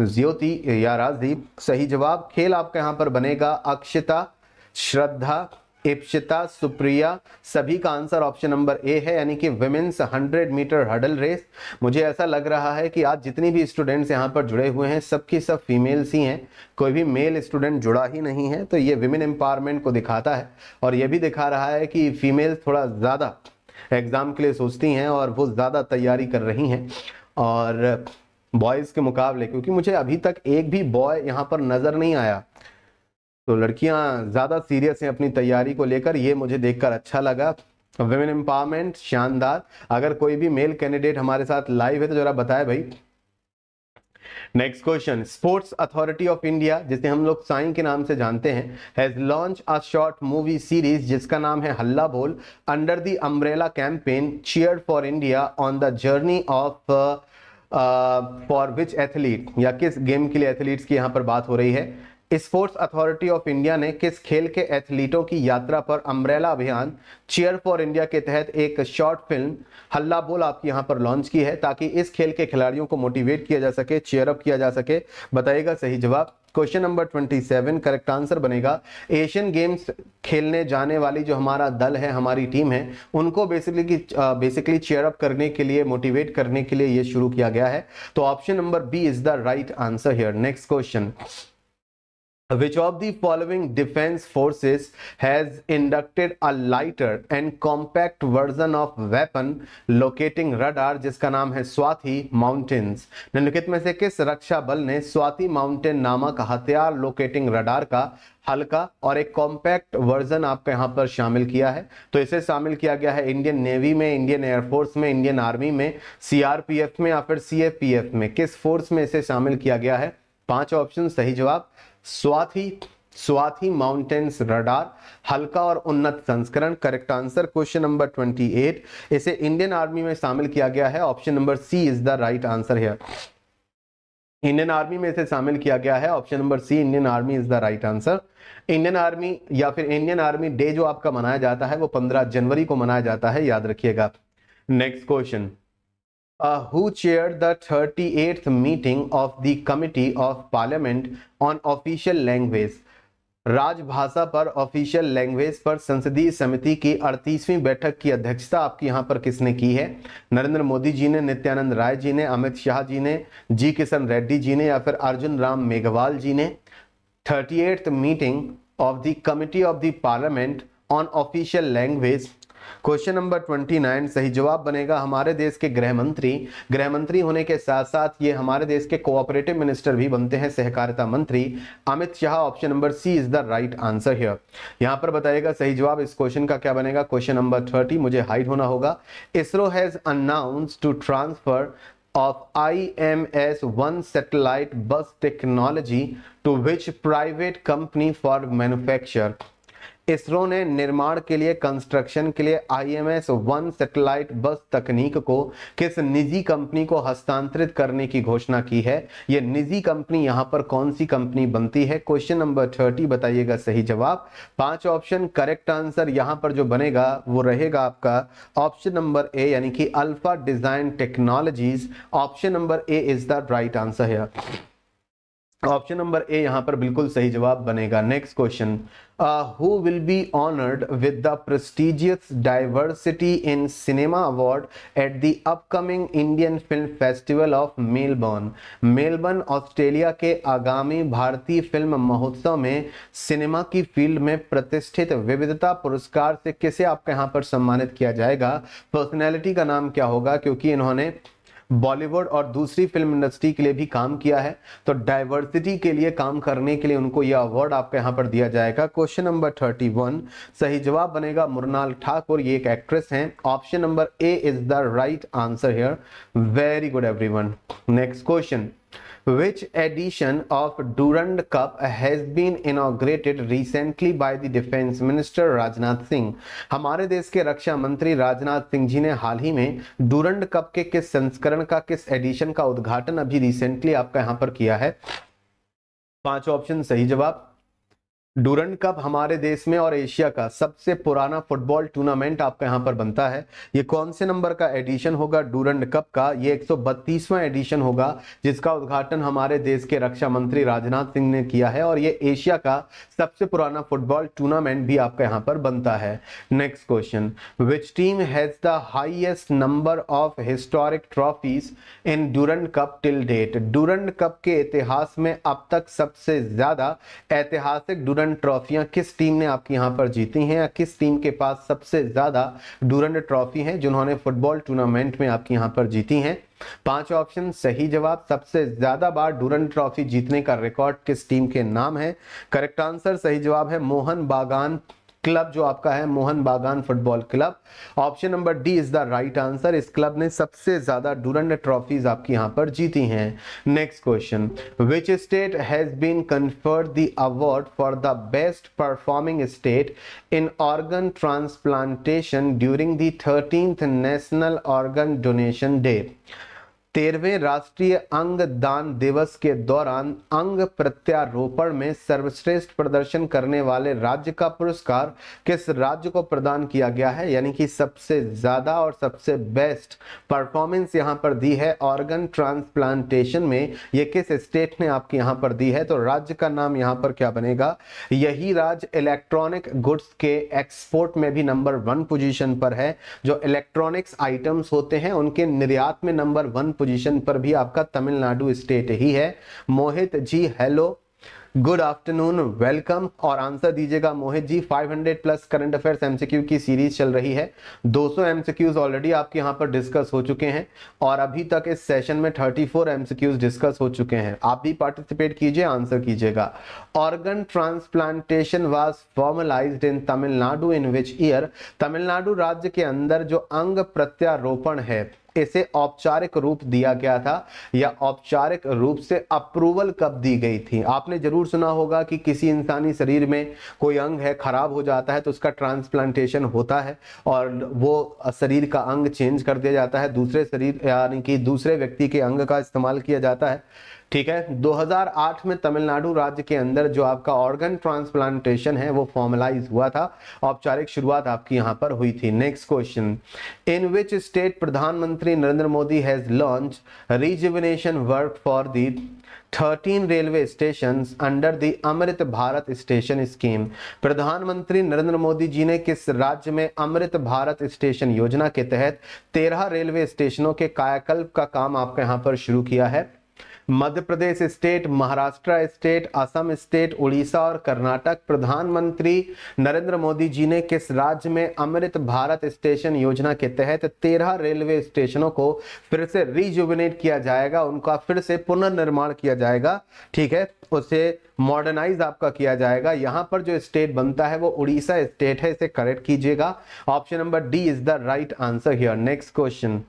ज्योति याराजी सही जवाब खेल आपके यहाँ पर बनेगा अक्षता श्रद्धा इप्सिता सुप्रिया सभी का आंसर ऑप्शन नंबर ए है यानी कि विमेंस 100 मीटर हडल रेस मुझे ऐसा लग रहा है कि आज जितनी भी स्टूडेंट्स यहाँ पर जुड़े हुए हैं सबकी सब फीमेल्स ही हैं कोई भी मेल स्टूडेंट जुड़ा ही नहीं है तो ये विमेन एम्पावरमेंट को दिखाता है और ये भी दिखा रहा है कि फीमेल थोड़ा ज़्यादा एग्ज़ाम के लिए सोचती हैं और वो ज़्यादा तैयारी कर रही हैं और बॉयज़ के मुकाबले क्योंकि मुझे अभी तक एक भी बॉय यहाँ पर नज़र नहीं आया तो लड़कियाँ ज़्यादा सीरियस हैं अपनी तैयारी को लेकर ये मुझे देखकर अच्छा लगा वेमेन एम्पावरमेंट शानदार अगर कोई भी मेल कैंडिडेट हमारे साथ लाइव है तो ज़रा बताए भाई next question sports authority of India जिसे हम लोग साई के नाम से जानते हैं has launched a short movie series जिसका नाम है Halla Bol under the umbrella campaign cheer for India on the journey of for which athlete या किस गेम के लिए एथलीट्स की यहाँ पर बात हो रही है स्पोर्ट्स अथॉरिटी ऑफ इंडिया ने किस खेल के एथलीटों की यात्रा पर अम्ब्रेला अभियान चेयर फॉर इंडिया के तहत एक शॉर्ट फिल्म हल्ला बोल आपकी यहां पर लॉन्च की है ताकि इस खेल के खिलाड़ियों को मोटिवेट किया जा सके चेयरअप किया जा सके बताइएगा सही जवाब क्वेश्चन नंबर 27 करेक्ट आंसर बनेगा एशियन गेम्स खेलने जाने वाली जो हमारा दल है हमारी टीम है उनको बेसिकली बेसिकली चेयरअप करने के लिए मोटिवेट करने के लिए ये शुरू किया गया है तो option number B is the right answer here next question which of the following defense forces has inducted a lighter and compact version of weapon locating radar जिसका नाम है स्वाति mountains निम्नलिखित में से किस रक्षा बल ने स्वाति माउंटेन नामक हथियार लोकेटिंग रडार का हल्का और एक कॉम्पैक्ट वर्जन आपका यहाँ पर शामिल किया है तो इसे शामिल किया गया है इंडियन नेवी में इंडियन एयरफोर्स में इंडियन आर्मी में सीआरपीएफ में या फिर सीएपीएफ में किस फोर्स में इसे शामिल किया गया है पांच ऑप्शन सही जवाब स्वाथी स्वाथी माउंटेन्स रडार हल्का और उन्नत संस्करण करेक्ट आंसर क्वेश्चन नंबर 28 इसे इंडियन आर्मी में शामिल किया गया है option number C is the right answer है इंडियन आर्मी में इसे शामिल किया गया है option number C Indian army is the right answer Indian army या फिर इंडियन आर्मी डे जो आपका मनाया जाता है वो 15 जनवरी को मनाया जाता है याद रखिएगा next question uh, who chaired the 38th meeting of the Committee of Parliament on Official Language. राजभाषा पर ऑफिशियल लैंग्वेज पर संसदीय समिति की 38वीं बैठक की अध्यक्षता आपकी यहाँ पर किसने की है नरेंद्र मोदी जी ने नित्यानंद राय जी ने अमित शाह जी ने जी किशन रेड्डी जी ने या फिर अर्जुन राम मेघवाल जी ने thirty meeting of the committee of the parliament on official language question number 29 सही जवाब बनेगा हमारे देश के गृह मंत्री गृह मंत्री होने के साथ साथ ये हमारे देश के कोऑपरेटिव मिनिस्टर भी बनते हैं सहकारिता मंत्री Amit Shah option number C is the right answer here यहाँ पर बताएगा सही जवाब इस क्वेश्चन का क्या बनेगा क्वेश्चन नंबर थर्टी मुझे हाइड होना होगा ISRO has announce to transfer M S one satellite bus technology to which private company for manufacture ISRO ने निर्माण के लिए कंस्ट्रक्शन के लिए आईएमएस वन सैटेलाइट बस तकनीक को किस निजी कंपनी को हस्तांतरित करने की घोषणा की है यह निजी कंपनी यहां पर कौन सी कंपनी बनती है क्वेश्चन नंबर थर्टी बताइएगा सही जवाब पांच ऑप्शन करेक्ट आंसर यहां पर जो बनेगा वो रहेगा आपका ऑप्शन नंबर ए यानी कि alpha design technologies option number A is the right answer है ऑप्शन नंबर ए यहां पर बिल्कुल सही जवाब बनेगा next question who will be honoured with the prestigious diversity in cinema award at the upcoming Indian film festival of Melbourne Melbourne Australia के आगामी भारतीय फिल्म महोत्सव में सिनेमा की फील्ड में प्रतिष्ठित विविधता पुरस्कार से किसे आपके यहाँ पर सम्मानित किया जाएगा पर्सनैलिटी का नाम क्या होगा क्योंकि इन्होंने बॉलीवुड और दूसरी फिल्म इंडस्ट्री के लिए भी काम किया है तो डायवर्सिटी के लिए काम करने के लिए उनको यह अवार्ड आपके यहां पर दिया जाएगा क्वेश्चन नंबर थर्टी वन सही जवाब बनेगा मुरनाल ठाकुर ये एक एक्ट्रेस हैं option number A is the right answer here very good every next question Which edition of Durand Cup has been inaugurated recently by the Defense Minister Rajnath Singh? हमारे देश के रक्षा मंत्री राजनाथ सिंह जी ने हाल ही में डूरंड कप के किस संस्करण का किस एडिशन का उद्घाटन अभी रिसेंटली आपका यहां पर किया है पांच ऑप्शन सही जवाब डूरन कप हमारे देश में और एशिया का सबसे पुराना फुटबॉल टूर्नामेंट आपका यहां पर बनता है ये कौन से नंबर का एडिशन होगा डूरन कप का ये 132वां एडिशन होगा जिसका उद्घाटन हमारे देश के रक्षा मंत्री राजनाथ सिंह ने किया है और ये एशिया का सबसे पुराना फुटबॉल टूर्नामेंट भी आपका यहाँ पर बनता है next question which team has the highest number of historic trophies in Durand cup till date Durand cup के इतिहास में अब तक सबसे ज्यादा ऐतिहासिक डूरन डूरंड ट्रॉफियां किस टीम ने आपके यहां पर जीती हैं या किस टीम के पास सबसे ज़्यादा डूरंड ट्रॉफी हैं जिन्होंने फुटबॉल टूर्नामेंट में आपके यहां पर जीती हैं पांच ऑप्शन सही जवाब सबसे ज्यादा बार डूरन ट्रॉफी जीतने का रिकॉर्ड किस टीम के नाम है करेक्ट आंसर सही जवाब है मोहन बागान क्लब जो आपका है Mohun Bagan football club option number D is the right answer इस क्लब ने सबसे ज्यादा डूरंड ट्रॉफीज आपकी यहां पर जीती हैं next question which state has been conferred the award for the best performing state in organ transplantation during the thirteenth national organ donation day तेरहवें राष्ट्रीय अंग दान दिवस के दौरान अंग प्रत्यारोपण में सर्वश्रेष्ठ प्रदर्शन करने वाले राज्य का पुरस्कार किस राज्य को प्रदान किया गया है यानी कि सबसे ज्यादा और सबसे बेस्ट परफॉर्मेंस यहां पर दी है ऑर्गन ट्रांसप्लांटेशन में ये किस स्टेट ने आपके यहाँ पर दी है तो राज्य का नाम यहाँ पर क्या बनेगा यही राज्य इलेक्ट्रॉनिक गुड्स के एक्सपोर्ट में भी नंबर वन पोजिशन पर है जो इलेक्ट्रॉनिक्स आइटम्स होते हैं उनके निर्यात में नंबर वन पोजिशन पोजीशन पर भी आपका तमिलनाडु स्टेट ही है Mohit ji hello good afternoon welcome और आंसर दीजिएगा Mohit ji 500 plus current affairs MCQ की सीरीज चल रही है 200 एमसीक्यूज ऑलरेडी आपके यहाँ पर डिस्कस हो चुके हैं और अभी तक इस सेशन में 34 फोर एमसीक्यूज डिस्कस हो चुके हैं आप भी पार्टिसिपेट कीजिए आंसर कीजिएगा organ transplantation was formalize in Tamil Nadu in which year Tamil Nadu राज्य के अंदर जो अंग प्रत्यारोपण है इसे औपचारिक रूप दिया गया था या औपचारिक रूप से अप्रूवल कब दी गई थी आपने जरूर सुना होगा कि किसी इंसानी शरीर में कोई अंग है खराब हो जाता है तो उसका ट्रांसप्लांटेशन होता है और वो शरीर का अंग चेंज कर दिया जाता है दूसरे शरीर यानी कि दूसरे व्यक्ति के अंग का इस्तेमाल किया जाता है ठीक है 2008 में तमिलनाडु राज्य के अंदर जो आपका ऑर्गन ट्रांसप्लांटेशन है वो फॉर्मलाइज हुआ था औपचारिक शुरुआत आपकी यहाँ पर हुई थी next question in which state प्रधानमंत्री Narendra Modi has launch rejuvenation work for the 13 railway station under the Amrit Bharat station scheme प्रधानमंत्री नरेंद्र मोदी जी ने किस राज्य में अमृत भारत स्टेशन योजना के तहत 13 रेलवे स्टेशनों के कायाकल्प का काम आपके यहाँ पर शुरू किया है Madhya Pradesh state Maharashtra state Assam state Orissa और कर्नाटक प्रधानमंत्री नरेंद्र मोदी जी ने किस राज्य में अमृत भारत स्टेशन योजना के तहत तेरह रेलवे स्टेशनों को फिर से रिजुबिनेट किया जाएगा उनका फिर से पुनर्निर्माण किया जाएगा ठीक है उसे मॉडर्नाइज आपका किया जाएगा यहाँ पर जो स्टेट बनता है वो उड़ीसा स्टेट है इसे करेक्ट कीजिएगा option number D is the right answer here next question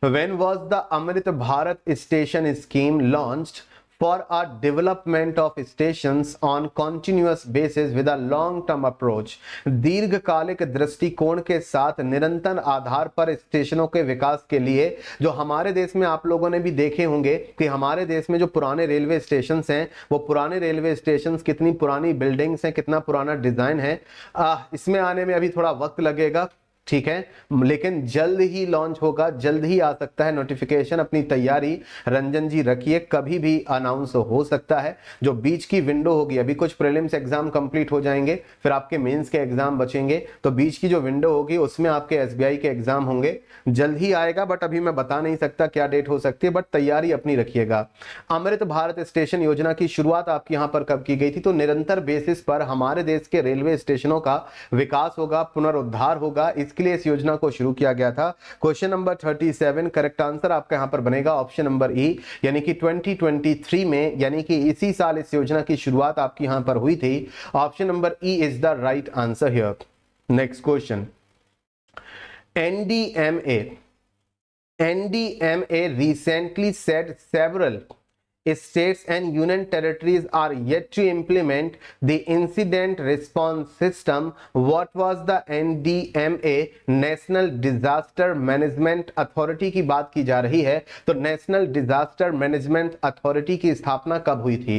When was the Amrit Bharat station scheme launched for a development of stations on continuous basis with a long term approach दीर्घकालिक दृष्टिकोण के साथ निरंतर आधार पर स्टेशनों के विकास के लिए जो हमारे देश में आप लोगों ने भी देखे होंगे कि हमारे देश में जो पुराने रेलवे स्टेशन हैं वो पुराने रेलवे स्टेशन कितनी पुरानी बिल्डिंग्स हैं कितना पुराना डिज़ाइन है आ, इसमें आने में अभी थोड़ा वक्त लगेगा ठीक है लेकिन जल्द ही लॉन्च होगा जल्द ही आ सकता है नोटिफिकेशन अपनी तैयारी रंजन जी रखिए कभी भी अनाउंस हो सकता है जो बीच की विंडो होगी अभी कुछ प्रीलिम्स एग्जाम कंप्लीट हो जाएंगे फिर आपके मेंस के एग्जाम बचेंगे तो बीच की जो विंडो होगी उसमें आपके एस के एग्जाम होंगे जल्द ही आएगा बट अभी मैं बता नहीं सकता क्या डेट हो सकती है बट तैयारी अपनी रखिएगा अमृत भारत स्टेशन योजना की शुरुआत आपके यहां पर कब की गई थी तो निरंतर बेसिस पर हमारे देश के रेलवे स्टेशनों का विकास होगा पुनरुद्धार होगा इसके इसके लिए इस योजना को शुरू किया गया था क्वेश्चन नंबर 37 करेक्ट आंसर आपका यहां पर बनेगा ऑप्शन नंबर ई यानी कि 2023 में यानी कि इसी साल इस योजना की शुरुआत आपकी यहां पर हुई थी option number E is the right answer here next question NDMA NDMA recently set several states and union territories are yet to implement the incident response system what was the ndma national disaster management authority की बात की जा रही है तो national disaster management authority की स्थापना कब हुई थी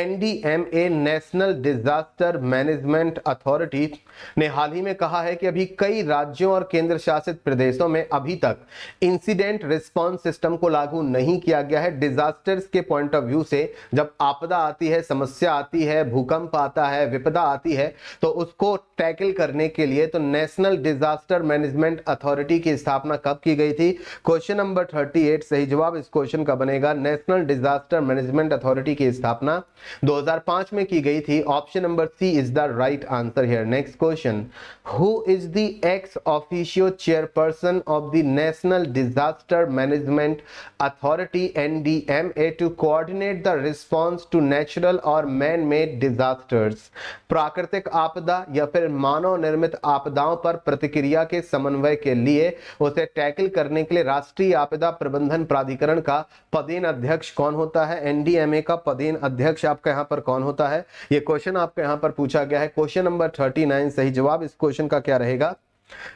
NDMA national disaster management authority ने हाल ही में कहा है कि अभी कई राज्यों और केंद्र शासित प्रदेशों में अभी तक इंसिडेंट रिस्पॉन्स सिस्टम को लागू नहीं किया गया है डिजास्टर्स के पॉइंट पॉइंट ऑफ व्यू से जब आपदा आती है समस्या आती है भूकंप आता है विपदा आती है तो उसको टैकल करने के लिए तो नेशनल डिजास्टर मैनेजमेंट अथॉरिटी की स्थापना कब की गई थी क्वेश्चन नंबर 38 सही जवाब इस क्वेश्चन का बनेगा नेशनल डिजास्टर मैनेजमेंट अथॉरिटी की स्थापना दो में की गई थी option number C is the right answer here next question ex is chairperson of officio chairperson of the National Disaster Management Authority NDMA to coordinate the response to natural or man-made disasters प्राकृतिक आपदा या फिर मानव निर्मित आपदाओं पर प्रतिक्रिया के समन्वय के लिए उसे टैकल करने के लिए राष्ट्रीय आपदा प्रबंधन प्राधिकरण का पदेन अध्यक्ष कौन होता है एनडीएमए का पदेन अध्यक्ष आपका यहाँ पर कौन होता है ये क्वेश्चन आपके यहाँ पर पूछा गया है क्वेश्चन नंबर थर्टी नाइन सही जवाब इस क्वेश्चन क्वेश्चन का क्या रहेगा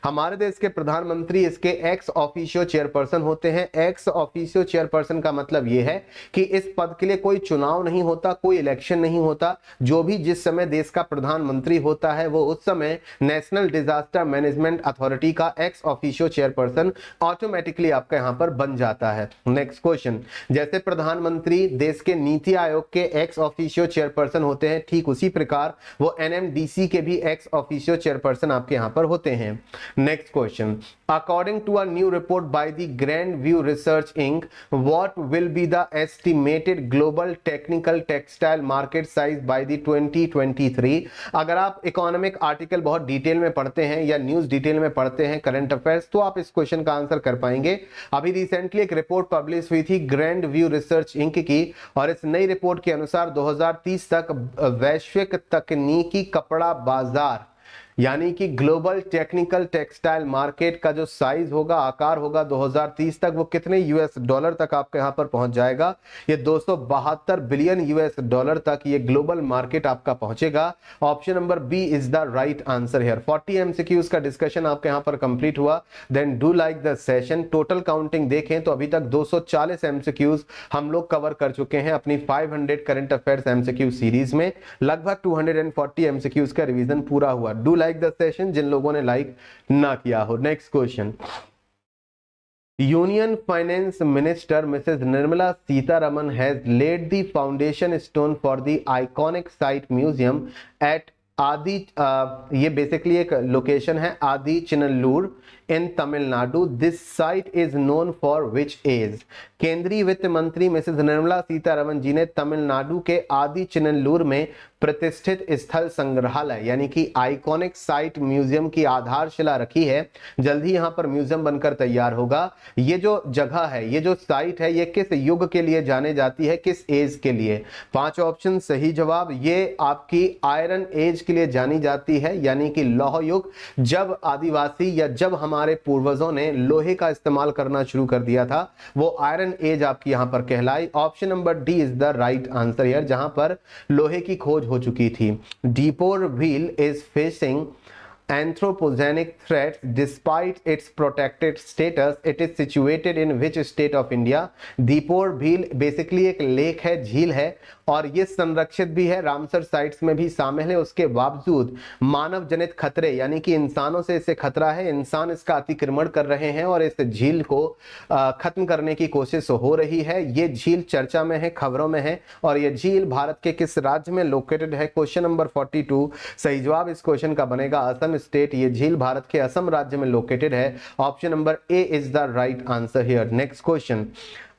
हमारे देश के प्रधानमंत्री इसके एक्स ऑफिशियो चेयरपर्सन होते हैं एक्स ऑफिशियो चेयरपर्सन का मतलब यह है कि इस पद के लिए कोई चुनाव नहीं होता कोई इलेक्शन नहीं होता जो भी जिस समय देश का प्रधानमंत्री होता है वो उस समय नेशनल डिजास्टर मैनेजमेंट अथॉरिटी का एक्स ऑफिशियो चेयरपर्सन ऑटोमेटिकली आपका यहां पर बन जाता है नेक्स्ट क्वेश्चन जैसे प्रधानमंत्री देश के नीति आयोग के एक्स ऑफिशियो चेयरपर्सन होते हैं ठीक उसी प्रकार वो एनएमडीसी के भी एक्स ऑफिशियो चेयरपर्सन आपके यहां पर होते हैं Next question according to a new report by the Grand View Research Inc., what will be the estimated global technical textile market size by the 2023? अगर आप इकोनॉमिक आर्टिकल बहुत डिटेल में पढ़ते हैं या न्यूज डिटेल में पढ़ते हैं करंट अफेयर्स तो आप इस क्वेश्चन का आंसर कर पाएंगे अभी रिसेंटली एक रिपोर्ट पब्लिश हुई थी ग्रैंड व्यू रिसर्च इंक की और इस नई रिपोर्ट के अनुसार 2030 तक वैश्विक तकनीकी कपड़ा बाजार यानी कि ग्लोबल टेक्निकल टेक्सटाइल मार्केट का जो साइज होगा आकार होगा 2030 तक वो कितने यूएस डॉलर तक आपके यहां पर पहुंच जाएगा ये दो बिलियन यूएस डॉलर तक ये ग्लोबल मार्केट आपका पहुंचेगा option number B is the right answer here 40 MCQs का डिस्कशन आपके यहां पर कंप्लीट हुआ then do like the session total counting देखें तो अभी तक दो एमसीक्यूज हम लोग कवर कर चुके हैं अपनी 500 करंट अफेयर एमसीक्यू सीरीज में लगभग 240 एमसीक्यूज का रिविजन पूरा हुआ डू लाइक द सेशन जिन लोगों ने लाइक ना किया हो next question union finance minister Mrs Nirmala Sitharaman has laid the foundation stone for the iconic site museum at Adi ये बेसिकली एक लोकेशन है Adichanallur in Tamil Nadu this site is known for which age केंद्रीय वित्त मंत्री मिसेज निर्मला सीतारमन जी ने तमिलनाडु के आदि चिन्नलूर में प्रतिष्ठित स्थल संग्रहालय यानी कि आइकॉनिक साइट म्यूजियम की आधारशिला रखी है जल्द ही यहां पर म्यूजियम बनकर तैयार होगा ये जो जगह है ये जो साइट है ये किस युग के लिए जाने जाती है किस एज के लिए पांच ऑप्शन सही जवाब ये आपकी आयरन एज के लिए जानी जाती है यानी कि लौह युग जब आदिवासी या जब हम हमारे पूर्वजों ने लोहे का इस्तेमाल करना शुरू कर दिया था वो आयरन एज आपकी यहां पर कहलाई option number D is the right answer जहां पर लोहे की खोज हो चुकी थी Deepor Beel is facing anthropogenic threats despite its protected status it is situated in which state of india Deepor bhil basically ek lake hai झील hai और ये संरक्षित भी है रामसर साइट्स में भी शामिल है उसके बावजूद मानव जनित खतरे यानी कि इंसानों से इसे खतरा है इंसान इसका अतिक्रमण कर रहे हैं और इस झील को खत्म करने की कोशिश हो रही है ये झील चर्चा में है खबरों में है और ये झील भारत के किस राज्य में लोकेटेड है क्वेश्चन नंबर 42 सही जवाब इस क्वेश्चन का बनेगा असम स्टेट ये झील भारत के असम राज्य में लोकेटेड है option number A is the right answer here next question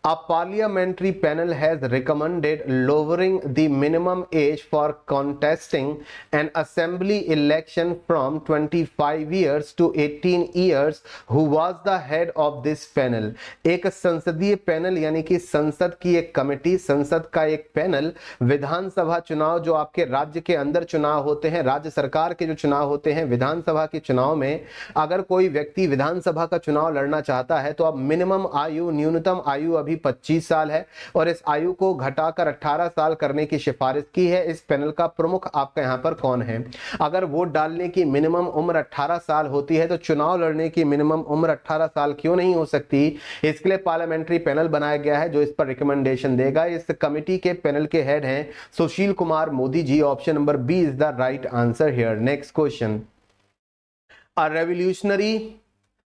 A parliamentary panel has recommended lowering the minimum age for contesting an assembly election from 25 years to 18 years who was the head of this panel एक संसदीय panel यानी कि संसद की एक committee संसद का एक पैनल विधानसभा चुनाव जो आपके राज्य के अंदर चुनाव होते हैं राज्य सरकार के जो चुनाव होते हैं विधानसभा के चुनाव में अगर कोई व्यक्ति विधानसभा का चुनाव लड़ना चाहता है तो अब मिनिमम आयु न्यूनतम आयु अभी अभी 25 साल है और इस आयु को घटाकर 18 साल करने की सिफारिश की है इस पैनल का प्रमुख आपका यहाँ पर कौन है अगर वोट डालने की मिनिमम उम्र 18 साल होती है तो चुनाव लड़ने की मिनिमम उम्र 18 साल क्यों नहीं हो सकती इसके लिए पार्लियामेंट्री पैनल बनाया गया है जो इस पर रिकमेंडेशन देगा इस कमिटी के पैनल के हेड हैं Sushil Kumar Modi ji option number B is the right answer here next question a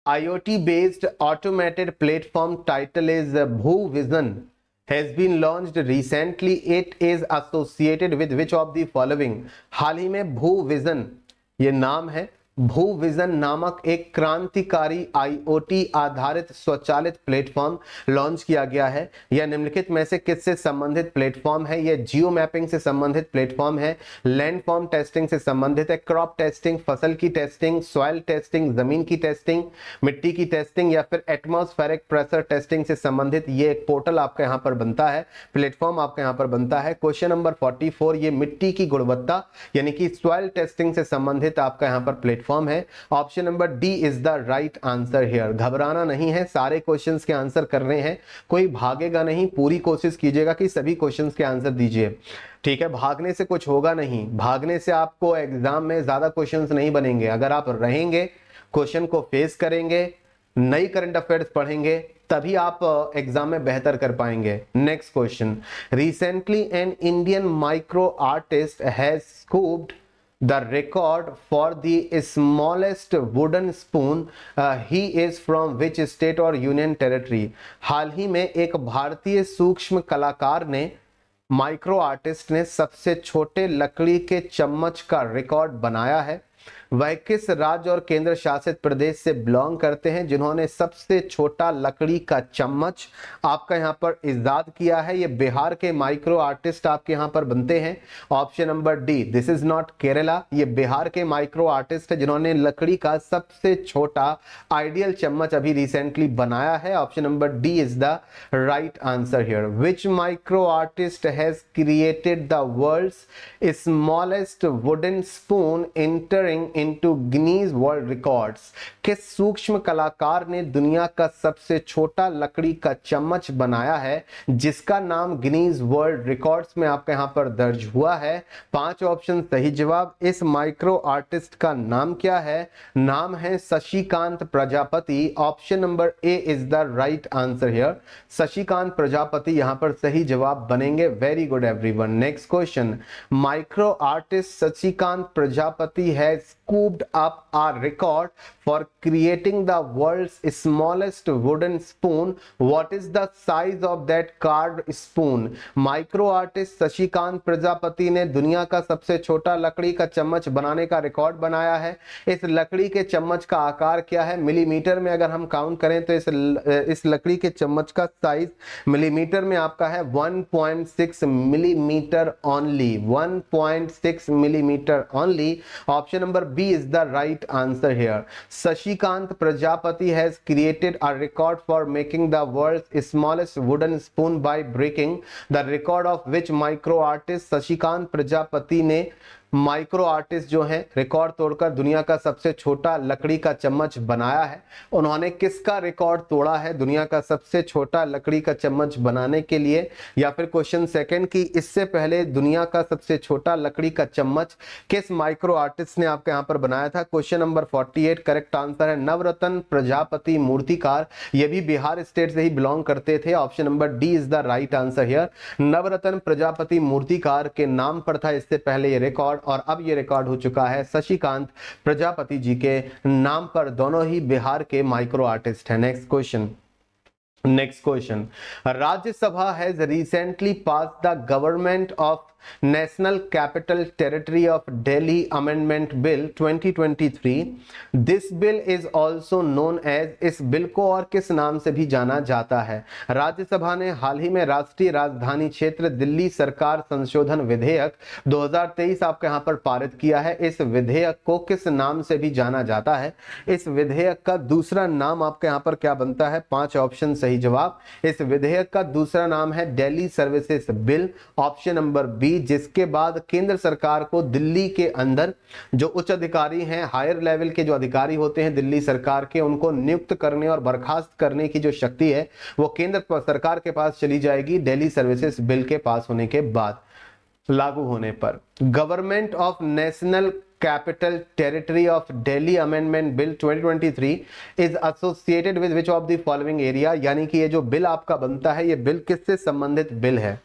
IoT-based automated platform title is Bhoo Vision has been launched recently. It is associated with which of the following? हाल ही में Bhoo Vision ये नाम है भूविजन नामक एक क्रांतिकारी IoT आधारित स्वचालित प्लेटफॉर्म लॉन्च किया गया है यह निम्नलिखित में से किससे संबंधित प्लेटफॉर्म है यह जियो मैपिंग से संबंधित प्लेटफॉर्म है लैंडफॉर्म टेस्टिंग से संबंधित है क्रॉप टेस्टिंग फसल की टेस्टिंग सॉयल टेस्टिंग जमीन की टेस्टिंग मिट्टी की टेस्टिंग या फिर एटमोस्फेरिक प्रेशर टेस्टिंग से संबंधित ये एक पोर्टल आपका यहाँ पर बनता है प्लेटफॉर्म आपका यहाँ पर बनता है क्वेश्चन नंबर फोर्टी ये मिट्टी की गुणवत्ता यानी कि सॉयल टेस्टिंग से संबंधित आपका यहाँ पर प्लेटफॉर्म प्लेटफॉर्म है option number D is the right answer here घबराना नहीं है सारे क्वेश्चन के आंसर कर रहे हैं कोई भागेगा नहीं पूरी कोशिश कीजिएगा कि सभी क्वेश्चन के आंसर दीजिए ठीक है भागने से कुछ होगा नहीं भागने से आपको एग्जाम में ज्यादा क्वेश्चन नहीं बनेंगे अगर आप रहेंगे क्वेश्चन को फेस करेंगे नई करंट अफेयर्स पढ़ेंगे तभी आप एग्जाम में बेहतर कर पाएंगे next question recently an Indian micro artist has scooped the record for the smallest wooden spoon he is from which state और यूनियन टेरेटरी हाल ही में एक भारतीय सूक्ष्म कलाकार ने माइक्रो आर्टिस्ट ने सबसे छोटे लकड़ी के चम्मच का रिकॉर्ड बनाया है वह किस राज्य और केंद्र शासित प्रदेश से बिलोंग करते हैं जिन्होंने सबसे छोटा लकड़ी का चम्मच आपका यहाँ पर इजाद किया है ये बिहार के माइक्रो आर्टिस्ट आपके यहाँ पर बनते हैं option number D this is not Kerala ये बिहार के माइक्रो आर्टिस्ट है जिन्होंने लकड़ी का सबसे छोटा आइडियल चम्मच अभी रिसेंटली बनाया है option number D is the right answer here which micro artist has created the world smallest wooden spoon entering in into Guinness world records किस सूक्ष्म कलाकार ने दुनिया का सबसे छोटा लकड़ी का चम्मच बनाया है जिसका नाम गिनीज वर्ल्ड रिकॉर्ड्स में आपके यहां पर दर्ज हुआ है पांच ऑप्शन सही जवाब इस माइक्रो आर्टिस्ट का नाम क्या है नाम है Shashikant Prajapati option number A is the right answer here Shashikant Prajapati यहां पर सही जवाब बनेंगे very good everyone next question micro artist Shashikant Prajapati has scooped up a record for creating the world's smallest wooden spoon. What is the size of that carved spoon? Micro artist Shashikant Prajapati ने दुनिया का सबसे छोटा लकड़ी का चम्मच बनाने का रिकॉर्ड बनाया है इस लकड़ी के चम्मच का आकार क्या है मिलीमीटर में अगर हम काउंट करें तो इस इस लकड़ी के चम्मच का साइज मिलीमीटर में आपका है 1.6 millimetre only 1.6 millimetre only option number B is the right answer here. Sashikant Prajapati has created a record for making the world's smallest wooden spoon by breaking the record of which micro artist Sashikant Prajapati ने micro artist जो हैं record तोड़कर दुनिया का सबसे छोटा लकड़ी का चम्मच बनाया है उन्होंने किसका रिकॉर्ड तोड़ा है दुनिया का सबसे छोटा लकड़ी का चम्मच बनाने के लिए या फिर क्वेश्चन सेकंड की इससे पहले दुनिया का सबसे छोटा लकड़ी का चम्मच किस माइक्रो आर्टिस्ट ने आपके यहाँ पर बनाया था question number forty correct answer है नवरत्न प्रजापति मूर्तिकार ये भी बिहार स्टेट से ही बिलोंग करते थे option number D is the right answer here Navratna Prajapati मूर्तिकार के नाम पर था इससे पहले ये रिकॉर्ड रिकॉर्ड और अब ये रिकॉर्ड हो चुका है शशिकांत प्रजापति जी के नाम पर दोनों ही बिहार के माइक्रो आर्टिस्ट हैं next question next question Rajya Sabha has recently passed the government of national capital territory of Delhi amendment bill 2023 this bill is also known as इस बिल को और किस नाम से भी जाना जाता है राज्यसभा ने हाल ही में राष्ट्रीय राजधानी क्षेत्र दिल्ली सरकार संशोधन विधेयक 2023 आपके यहाँ पर पारित किया है इस विधेयक को किस नाम से भी जाना जाता है इस विधेयक का दूसरा नाम आपके यहाँ पर क्या बनता है पांच ऑप्शन सही जवाब इस विधेयक का दूसरा नाम है Delhi services bill option number B थी जिसके बाद केंद्र सरकार को दिल्ली के अंदर जो उच्च अधिकारी हैं हायर लेवल के जो अधिकारी होते हैं दिल्ली सरकार के उनको नियुक्त करने और बर्खास्त करने की जो शक्ति है वो केंद्र सरकार के पास चली जाएगी डेली सर्विसेस बिल के पास होने के बाद लागू होने पर government of national capital territory of Delhi amendment bill 2023 is associated with which of the following area यानी कि ये जो बिल आपका बनता है ये बिल किससे संबंधित बिल है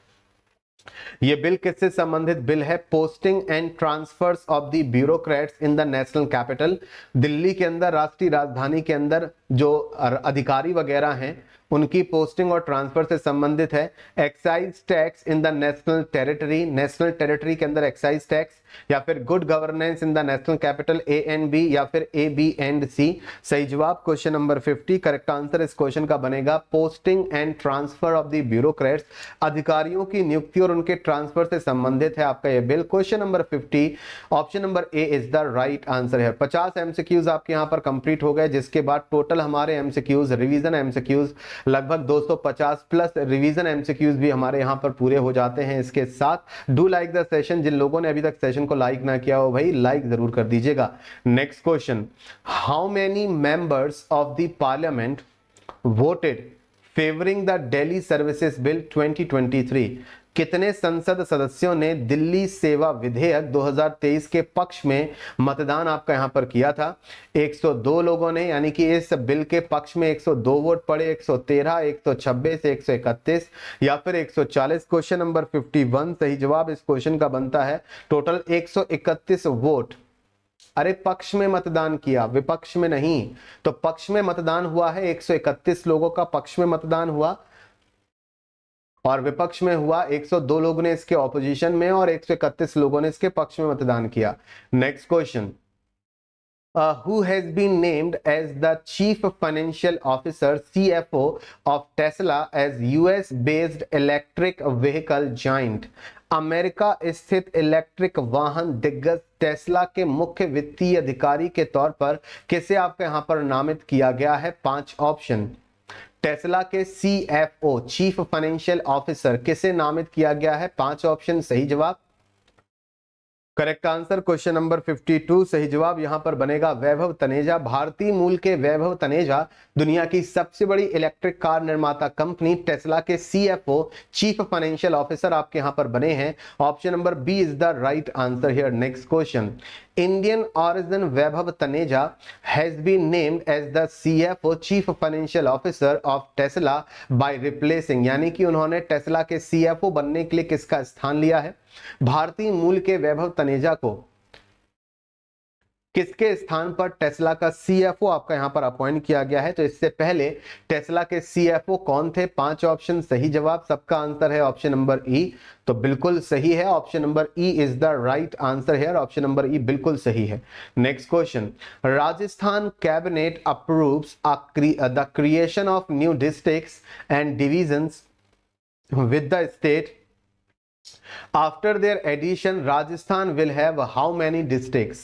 ये बिल किससे संबंधित बिल है posting and transfers of the bureaucrats in the national capital Delhi के अंदर राष्ट्रीय राजधानी के अंदर जो अधिकारी वगैरह हैं उनकी पोस्टिंग और ट्रांसफर से संबंधित है excise tax in the national territory national territory के अंदर एक्साइज टैक्स या फिर good governance in the national capital A and B या फिर ए बी एंड सी सही जवाब क्वेश्चन नंबर 50 करेक्ट आंसर इस क्वेश्चन का बनेगा posting and transfer of the bureaucrats अधिकारियों की नियुक्ति और उनके ट्रांसफर से संबंधित है आपका यह bill question number 50 option number A is the right answer है 50 एमसीक्यूज आपके यहां पर कंप्लीट हो गए जिसके बाद टोटल हमारे एमसीक्यूज रिवीजन एमसीक्यूज लगभग 250 प्लस रिवीजन एमसीक्यूज भी हमारे यहां पर पूरे हो जाते हैं इसके साथ डू लाइक द सेशन जिन लोगों ने अभी तक सेशन सेशन को लाइक ना किया हो भाई लाइक जरूर कर दीजिएगा next question how many members of the parliament voted favouring the Delhi services bill 2023 कितने संसद सदस्यों ने दिल्ली सेवा विधेयक 2023 के पक्ष में मतदान आपका यहां पर किया था 102 लोगों ने यानी कि इस बिल के पक्ष में 102 वोट पड़े 113, 126, 131 या फिर 140 क्वेश्चन नंबर 51 सही जवाब इस क्वेश्चन का बनता है टोटल 131 वोट अरे पक्ष में मतदान किया विपक्ष में नहीं तो पक्ष में मतदान हुआ है 131 लोगों का पक्ष में मतदान हुआ और विपक्ष में हुआ 102 लोगों ने इसके ऑपोजिशन में और एक लोगों ने इसके पक्ष में मतदान किया next question who has been named as the chief financial officer O of Tesla as US based electric vehicle giant America स्थित इलेक्ट्रिक वाहन दिग्गज टेस्ला के मुख्य वित्तीय अधिकारी के तौर पर किसे आपके यहां पर नामित किया गया है पांच ऑप्शन टेस्ला के सी चीफ फाइनेंशियल ऑफिसर किसे नामित किया गया है पांच ऑप्शन सही जवाब करेक्ट आंसर क्वेश्चन नंबर 52 सही जवाब यहां पर बनेगा वैभव तनेजा भारतीय मूल के वैभव तनेजा दुनिया की सबसे बड़ी इलेक्ट्रिक कार निर्माता कंपनी टेस्ला के सीएफओ चीफ फाइनेंशियल ऑफिसर आपके यहां पर बने हैं option number B is the right answer here next question Indian origin Vaibhav Taneja has been named as the CFO chief financial officer of Tesla by replacing यानी कि उन्होंने Tesla के CFO बनने के लिए किसका स्थान लिया है भारतीय मूल के वैभव तनेजा को किसके स्थान पर टेस्ला का सीएफओ आपका यहां पर अपॉइंट किया गया है तो इससे पहले टेस्ला के सीएफओ कौन थे पांच ऑप्शन सही जवाब सबका आंसर है ऑप्शन नंबर ई e। तो बिल्कुल सही है option number E is the right answer है ऑप्शन नंबर ई e बिल्कुल सही है next question Rajasthan cabinet approve the creation of new district and division with the state after their addition Rajasthan will have how many districts?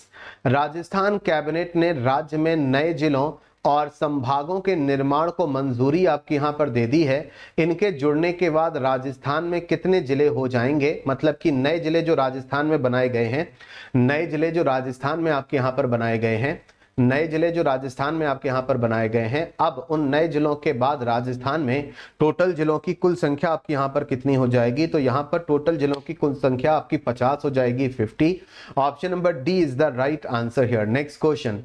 Rajasthan cabinet ने राज्य में नए जिलों और संभागों के निर्माण को मंजूरी आपके यहाँ पर दे दी है इनके जुड़ने के बाद राजस्थान में कितने जिले हो जाएंगे मतलब कि नए जिले जो राजस्थान में बनाए गए हैं नए जिले जो राजस्थान में आपके यहाँ पर बनाए गए हैं नए जिले जो राजस्थान में आपके यहाँ पर बनाए गए हैं अब उन नए जिलों के बाद राजस्थान में टोटल जिलों की कुल संख्या आपके यहाँ पर कितनी हो जाएगी तो यहाँ पर टोटल जिलों की कुल संख्या आपकी पचास हो जाएगी fifty option number D is the right answer here next question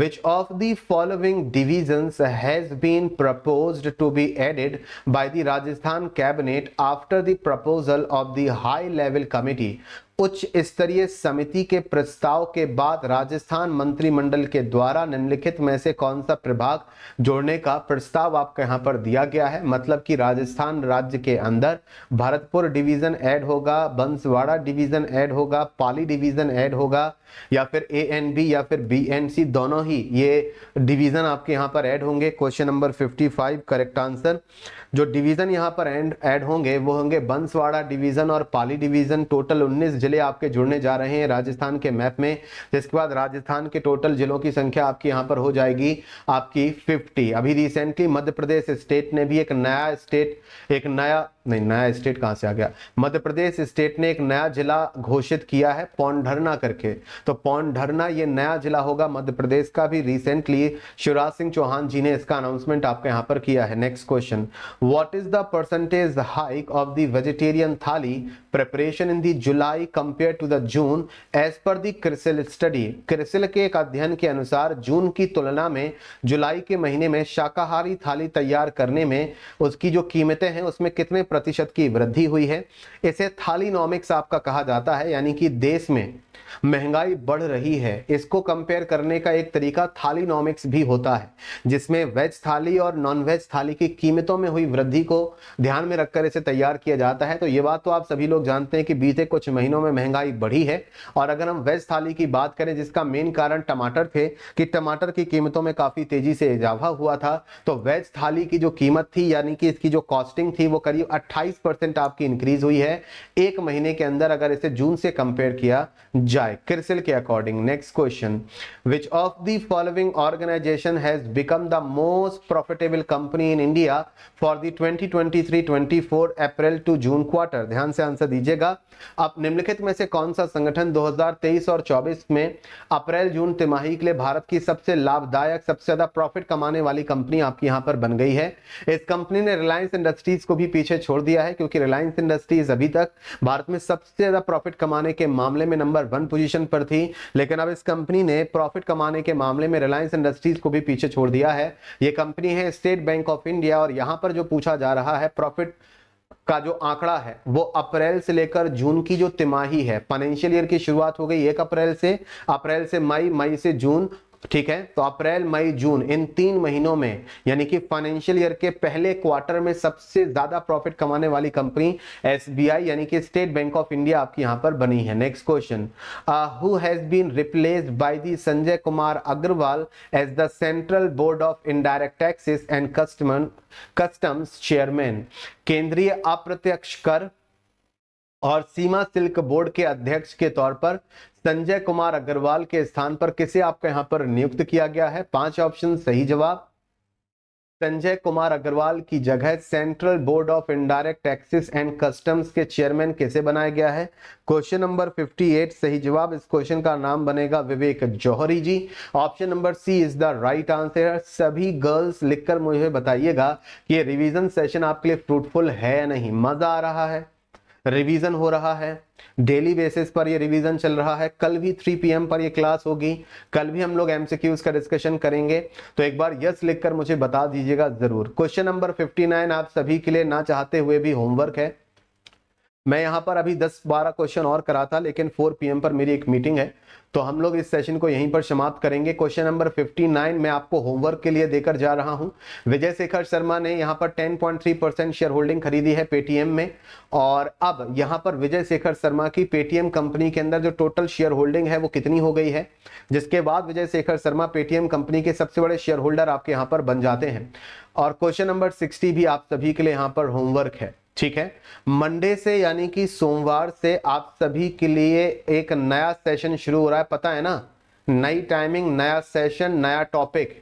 which of the following divisions has been proposed to be added by the Rajasthan cabinet after the proposal of the high level committee उच्च स्तरीय समिति के प्रस्ताव के बाद राजस्थान मंत्रिमंडल के द्वारा निम्नलिखित में से कौन सा प्रभाग जोड़ने का प्रस्ताव आपके यहाँ पर दिया गया है मतलब कि राजस्थान राज्य के अंदर भरतपुर डिवीजन ऐड होगा बंसवाड़ा डिवीजन ऐड होगा पाली डिवीजन ऐड होगा या फिर ए एन बी या फिर बी एन सी दोनों ही ये डिवीजन आपके यहाँ पर ऐड होंगे क्वेश्चन नंबर 55 करेक्ट आंसर जो डिवीजन यहाँ पर ऐड होंगे वो होंगे बंसवाड़ा डिवीजन और पाली डिवीजन टोटल उन्नीस जिले आपके जुड़ने जा रहे हैं राजस्थान के मैप में जिसके बाद राजस्थान के टोटल जिलों की संख्या आपकी यहाँ पर हो जाएगी आपकी 50 अभी रिसेंटली मध्य प्रदेश स्टेट ने भी एक नया स्टेट एक नया नहीं नया स्टेट कहां से आ गया मध्य प्रदेश स्टेट ने एक नया जिला घोषित किया है पौंडरना करके तो पौंडरना ये नया जिला होगा मध्य प्रदेश का भी रिसेंटली शिवराज सिंह चौहान जी ने इसका अनाउंसमेंट आपके यहां पर किया है next question what is the percentage hike of the vegetarian thali preparation in the July compare to the June as per the CRISIL study CRISIL के एक अध्ययन के अनुसार जून की तुलना में जुलाई के महीने में शाकाहारी थाली तैयार करने में उसकी जो कीमतें हैं उसमें कितने प्रतिशत की वृद्धि हुई है इसे थालीनॉमिक्स आपका कहा जाता है यानी कि देश में महंगाई बढ़ रही है इसको कंपेयर करने का एक तरीका थालीनॉमिक्स भी होता है जिसमें वेज थाली और नॉन वेज थाली की कीमतों में हुई वृद्धि को ध्यान में रखकर इसे तैयार किया जाता है तो ये बात तो आप सभी लोग जानते हैं कि बीते कुछ महीनों में महंगाई बढ़ी है और अगर हम वेज थाली की बात करें जिसका मेन कारण टमाटर थे कि टमाटर की कीमतों में काफ़ी तेजी से इजाफा हुआ था तो वेज थाली की जो कीमत थी यानी कि इसकी जो कॉस्टिंग थी वो करीब 28 परसेंट आपकी इंक्रीज हुई है एक महीने के अंदर अगर इसे जून से कंपेयर किया जाए क्रिसिल के according next question which of the following organisation has become the most profitable company in India for the 2023-24 April to June quarter ध्यान से आंसर दीजिएगा आप निम्नलिखित में से कौन सा संगठन दो और चौबीस में अप्रैल जून तिमाही के लिए भारत की सबसे लाभदायक सबसे ज्यादा प्रॉफिट कमाने वाली कंपनी आपकी यहां पर बन गई है इस कंपनी ने रिलायंस इंडस्ट्रीज को भी पीछे छोड़ दिया है क्योंकि रिलायंस इंडस्ट्रीज अभी तक भारत में सबसे ज्यादा प्रॉफिट कमाने के मामले में नंबर वन पोजीशन पर थी लेकिन अब इस कंपनी ने प्रॉफिट कमाने के मामले में रिलायंस इंडस्ट्रीज को भी पीछे छोड़ दिया है ये कंपनी है स्टेट बैंक ऑफ इंडिया और यहां पर जो पूछा जा रहा है प्रॉफिट का जो आंकड़ा है वो अप्रैल से लेकर जून की जो तिमाही है फाइनेंशियल ईयर की शुरुआत हो गई एक अप्रैल से अप्रैल से मई मई से जून ठीक है तो अप्रैल मई जून इन तीन महीनों में यानी कि फाइनेंशियल ईयर के पहले क्वार्टर में सबसे ज्यादा प्रॉफिट कमाने वाली कंपनी एसबीआई यानी कि स्टेट बैंक ऑफ इंडिया आपकी यहां पर बनी है next question who has been replaced by the Sanjay Kumar Agarwal as the central board of indirect taxes and customer customs chairman केंद्रीय अप्रत्यक्ष कर और सीमा सिल्क बोर्ड के अध्यक्ष के तौर पर संजय कुमार अग्रवाल के स्थान पर किसे आपके यहां पर नियुक्त किया गया है पांच ऑप्शन सही जवाब संजय कुमार अग्रवाल की जगह central board of indirect taxes and customs के चेयरमैन कैसे बनाया गया है क्वेश्चन नंबर 58 सही जवाब इस क्वेश्चन का नाम बनेगा Vivek Johri ji option number C is the right answer सभी गर्ल्स लिखकर मुझे बताइएगा कि ये रिवीजन सेशन आपके लिए फ्रूटफुल है या नहीं मजा आ रहा है रिवीजन हो रहा है डेली बेसिस पर ये रिवीजन चल रहा है कल भी 3 पीएम पर ये क्लास होगी कल भी हम लोग एमसीक्यूज का डिस्कशन करेंगे तो एक बार यस लिखकर मुझे बता दीजिएगा जरूर क्वेश्चन नंबर 59 आप सभी के लिए ना चाहते हुए भी होमवर्क है मैं यहाँ पर अभी 10-12 क्वेश्चन और करा था लेकिन 4 पीएम पर मेरी एक मीटिंग है तो हम लोग इस सेशन को यहीं पर समाप्त करेंगे क्वेश्चन नंबर 59 मैं आपको होमवर्क के लिए देकर जा रहा हूं विजय शेखर शर्मा ने यहाँ पर 10.3 परसेंट शेयर होल्डिंग खरीदी है पेटीएम में और अब यहाँ पर विजय शेखर शर्मा की पेटीएम कंपनी के अंदर जो टोटल शेयर होल्डिंग है वो कितनी हो गई है जिसके बाद विजय शेखर शर्मा पेटीएम कंपनी के सबसे बड़े शेयर होल्डर आपके यहाँ पर बन जाते हैं और क्वेश्चन नंबर सिक्सटी भी आप सभी के लिए यहाँ पर होमवर्क है ठीक है मंडे से यानी कि सोमवार से आप सभी के लिए एक नया सेशन शुरू हो रहा है पता है ना नई टाइमिंग नया सेशन नया टॉपिक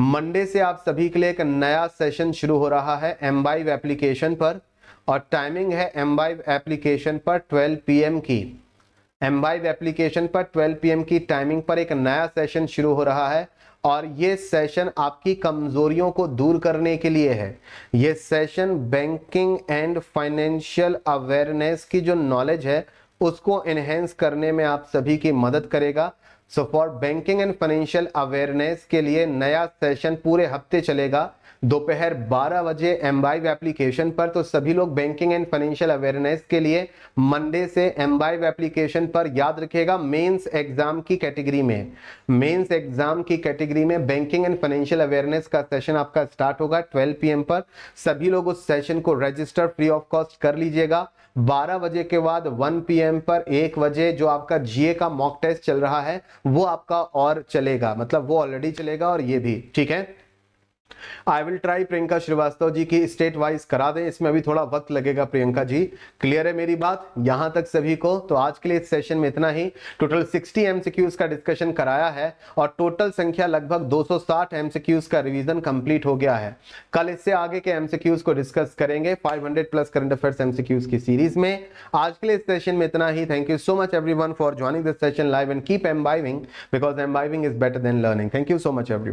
मंडे से आप सभी के लिए एक नया सेशन शुरू हो रहा है एम बाइव एप्लीकेशन पर और टाइमिंग है एम बाइव एप्लीकेशन पर 12 पीएम की एम बाइव एप्लीकेशन पर 12 पीएम की टाइमिंग पर एक नया सेशन शुरू हो रहा है और ये सेशन आपकी कमजोरियों को दूर करने के लिए है ये session banking and financial awareness की जो नॉलेज है उसको एनहेंस करने में आप सभी की मदद करेगा so for banking and financial awareness के लिए नया सेशन पूरे हफ्ते चलेगा दोपहर 12 बजे एम बाइव एप्लीकेशन पर तो सभी लोग बैंकिंग एंड फाइनेंशियल अवेयरनेस के लिए मंडे से एम बाइव एप्लीकेशन पर याद रखिएगा मेंस एग्जाम की कैटेगरी में मेंस एग्जाम की कैटेगरी में बैंकिंग एंड फाइनेंशियल अवेयरनेस का सेशन आपका स्टार्ट होगा 12 पीएम पर सभी लोग उस सेशन को रजिस्टर फ्री ऑफ कॉस्ट कर लीजिएगा 12 बजे के बाद 1 पीएम पर एक बजे जो आपका जीए का मॉक टेस्ट चल रहा है वो आपका और चलेगा मतलब वो ऑलरेडी चलेगा और ये भी ठीक है I will try Priyanka Srivastava ji की स्टेट वाइज करा दें इसमें अभी थोड़ा वक्त लगेगा प्रियंका जी क्लियर है मेरी बात यहां तक सभी को तो आज के लिए इस सेशन में इतना ही टोटल 60 एमसीक्यूज का डिस्कशन कराया है और टोटल संख्या लगभग 260 एमसीक्यूज का रिवीजन कंप्लीट हो गया है कल इससे आगे के एमसीक्यूज को डिस्कस करेंगे 500 प्लस करंट अफेयर्स एमसीक्यूज की सीरीज में आज के लिए इस सेशन में इतना ही thank you so much every for joining this session live and keep imbibing because imbibing is better than learning thank you so much every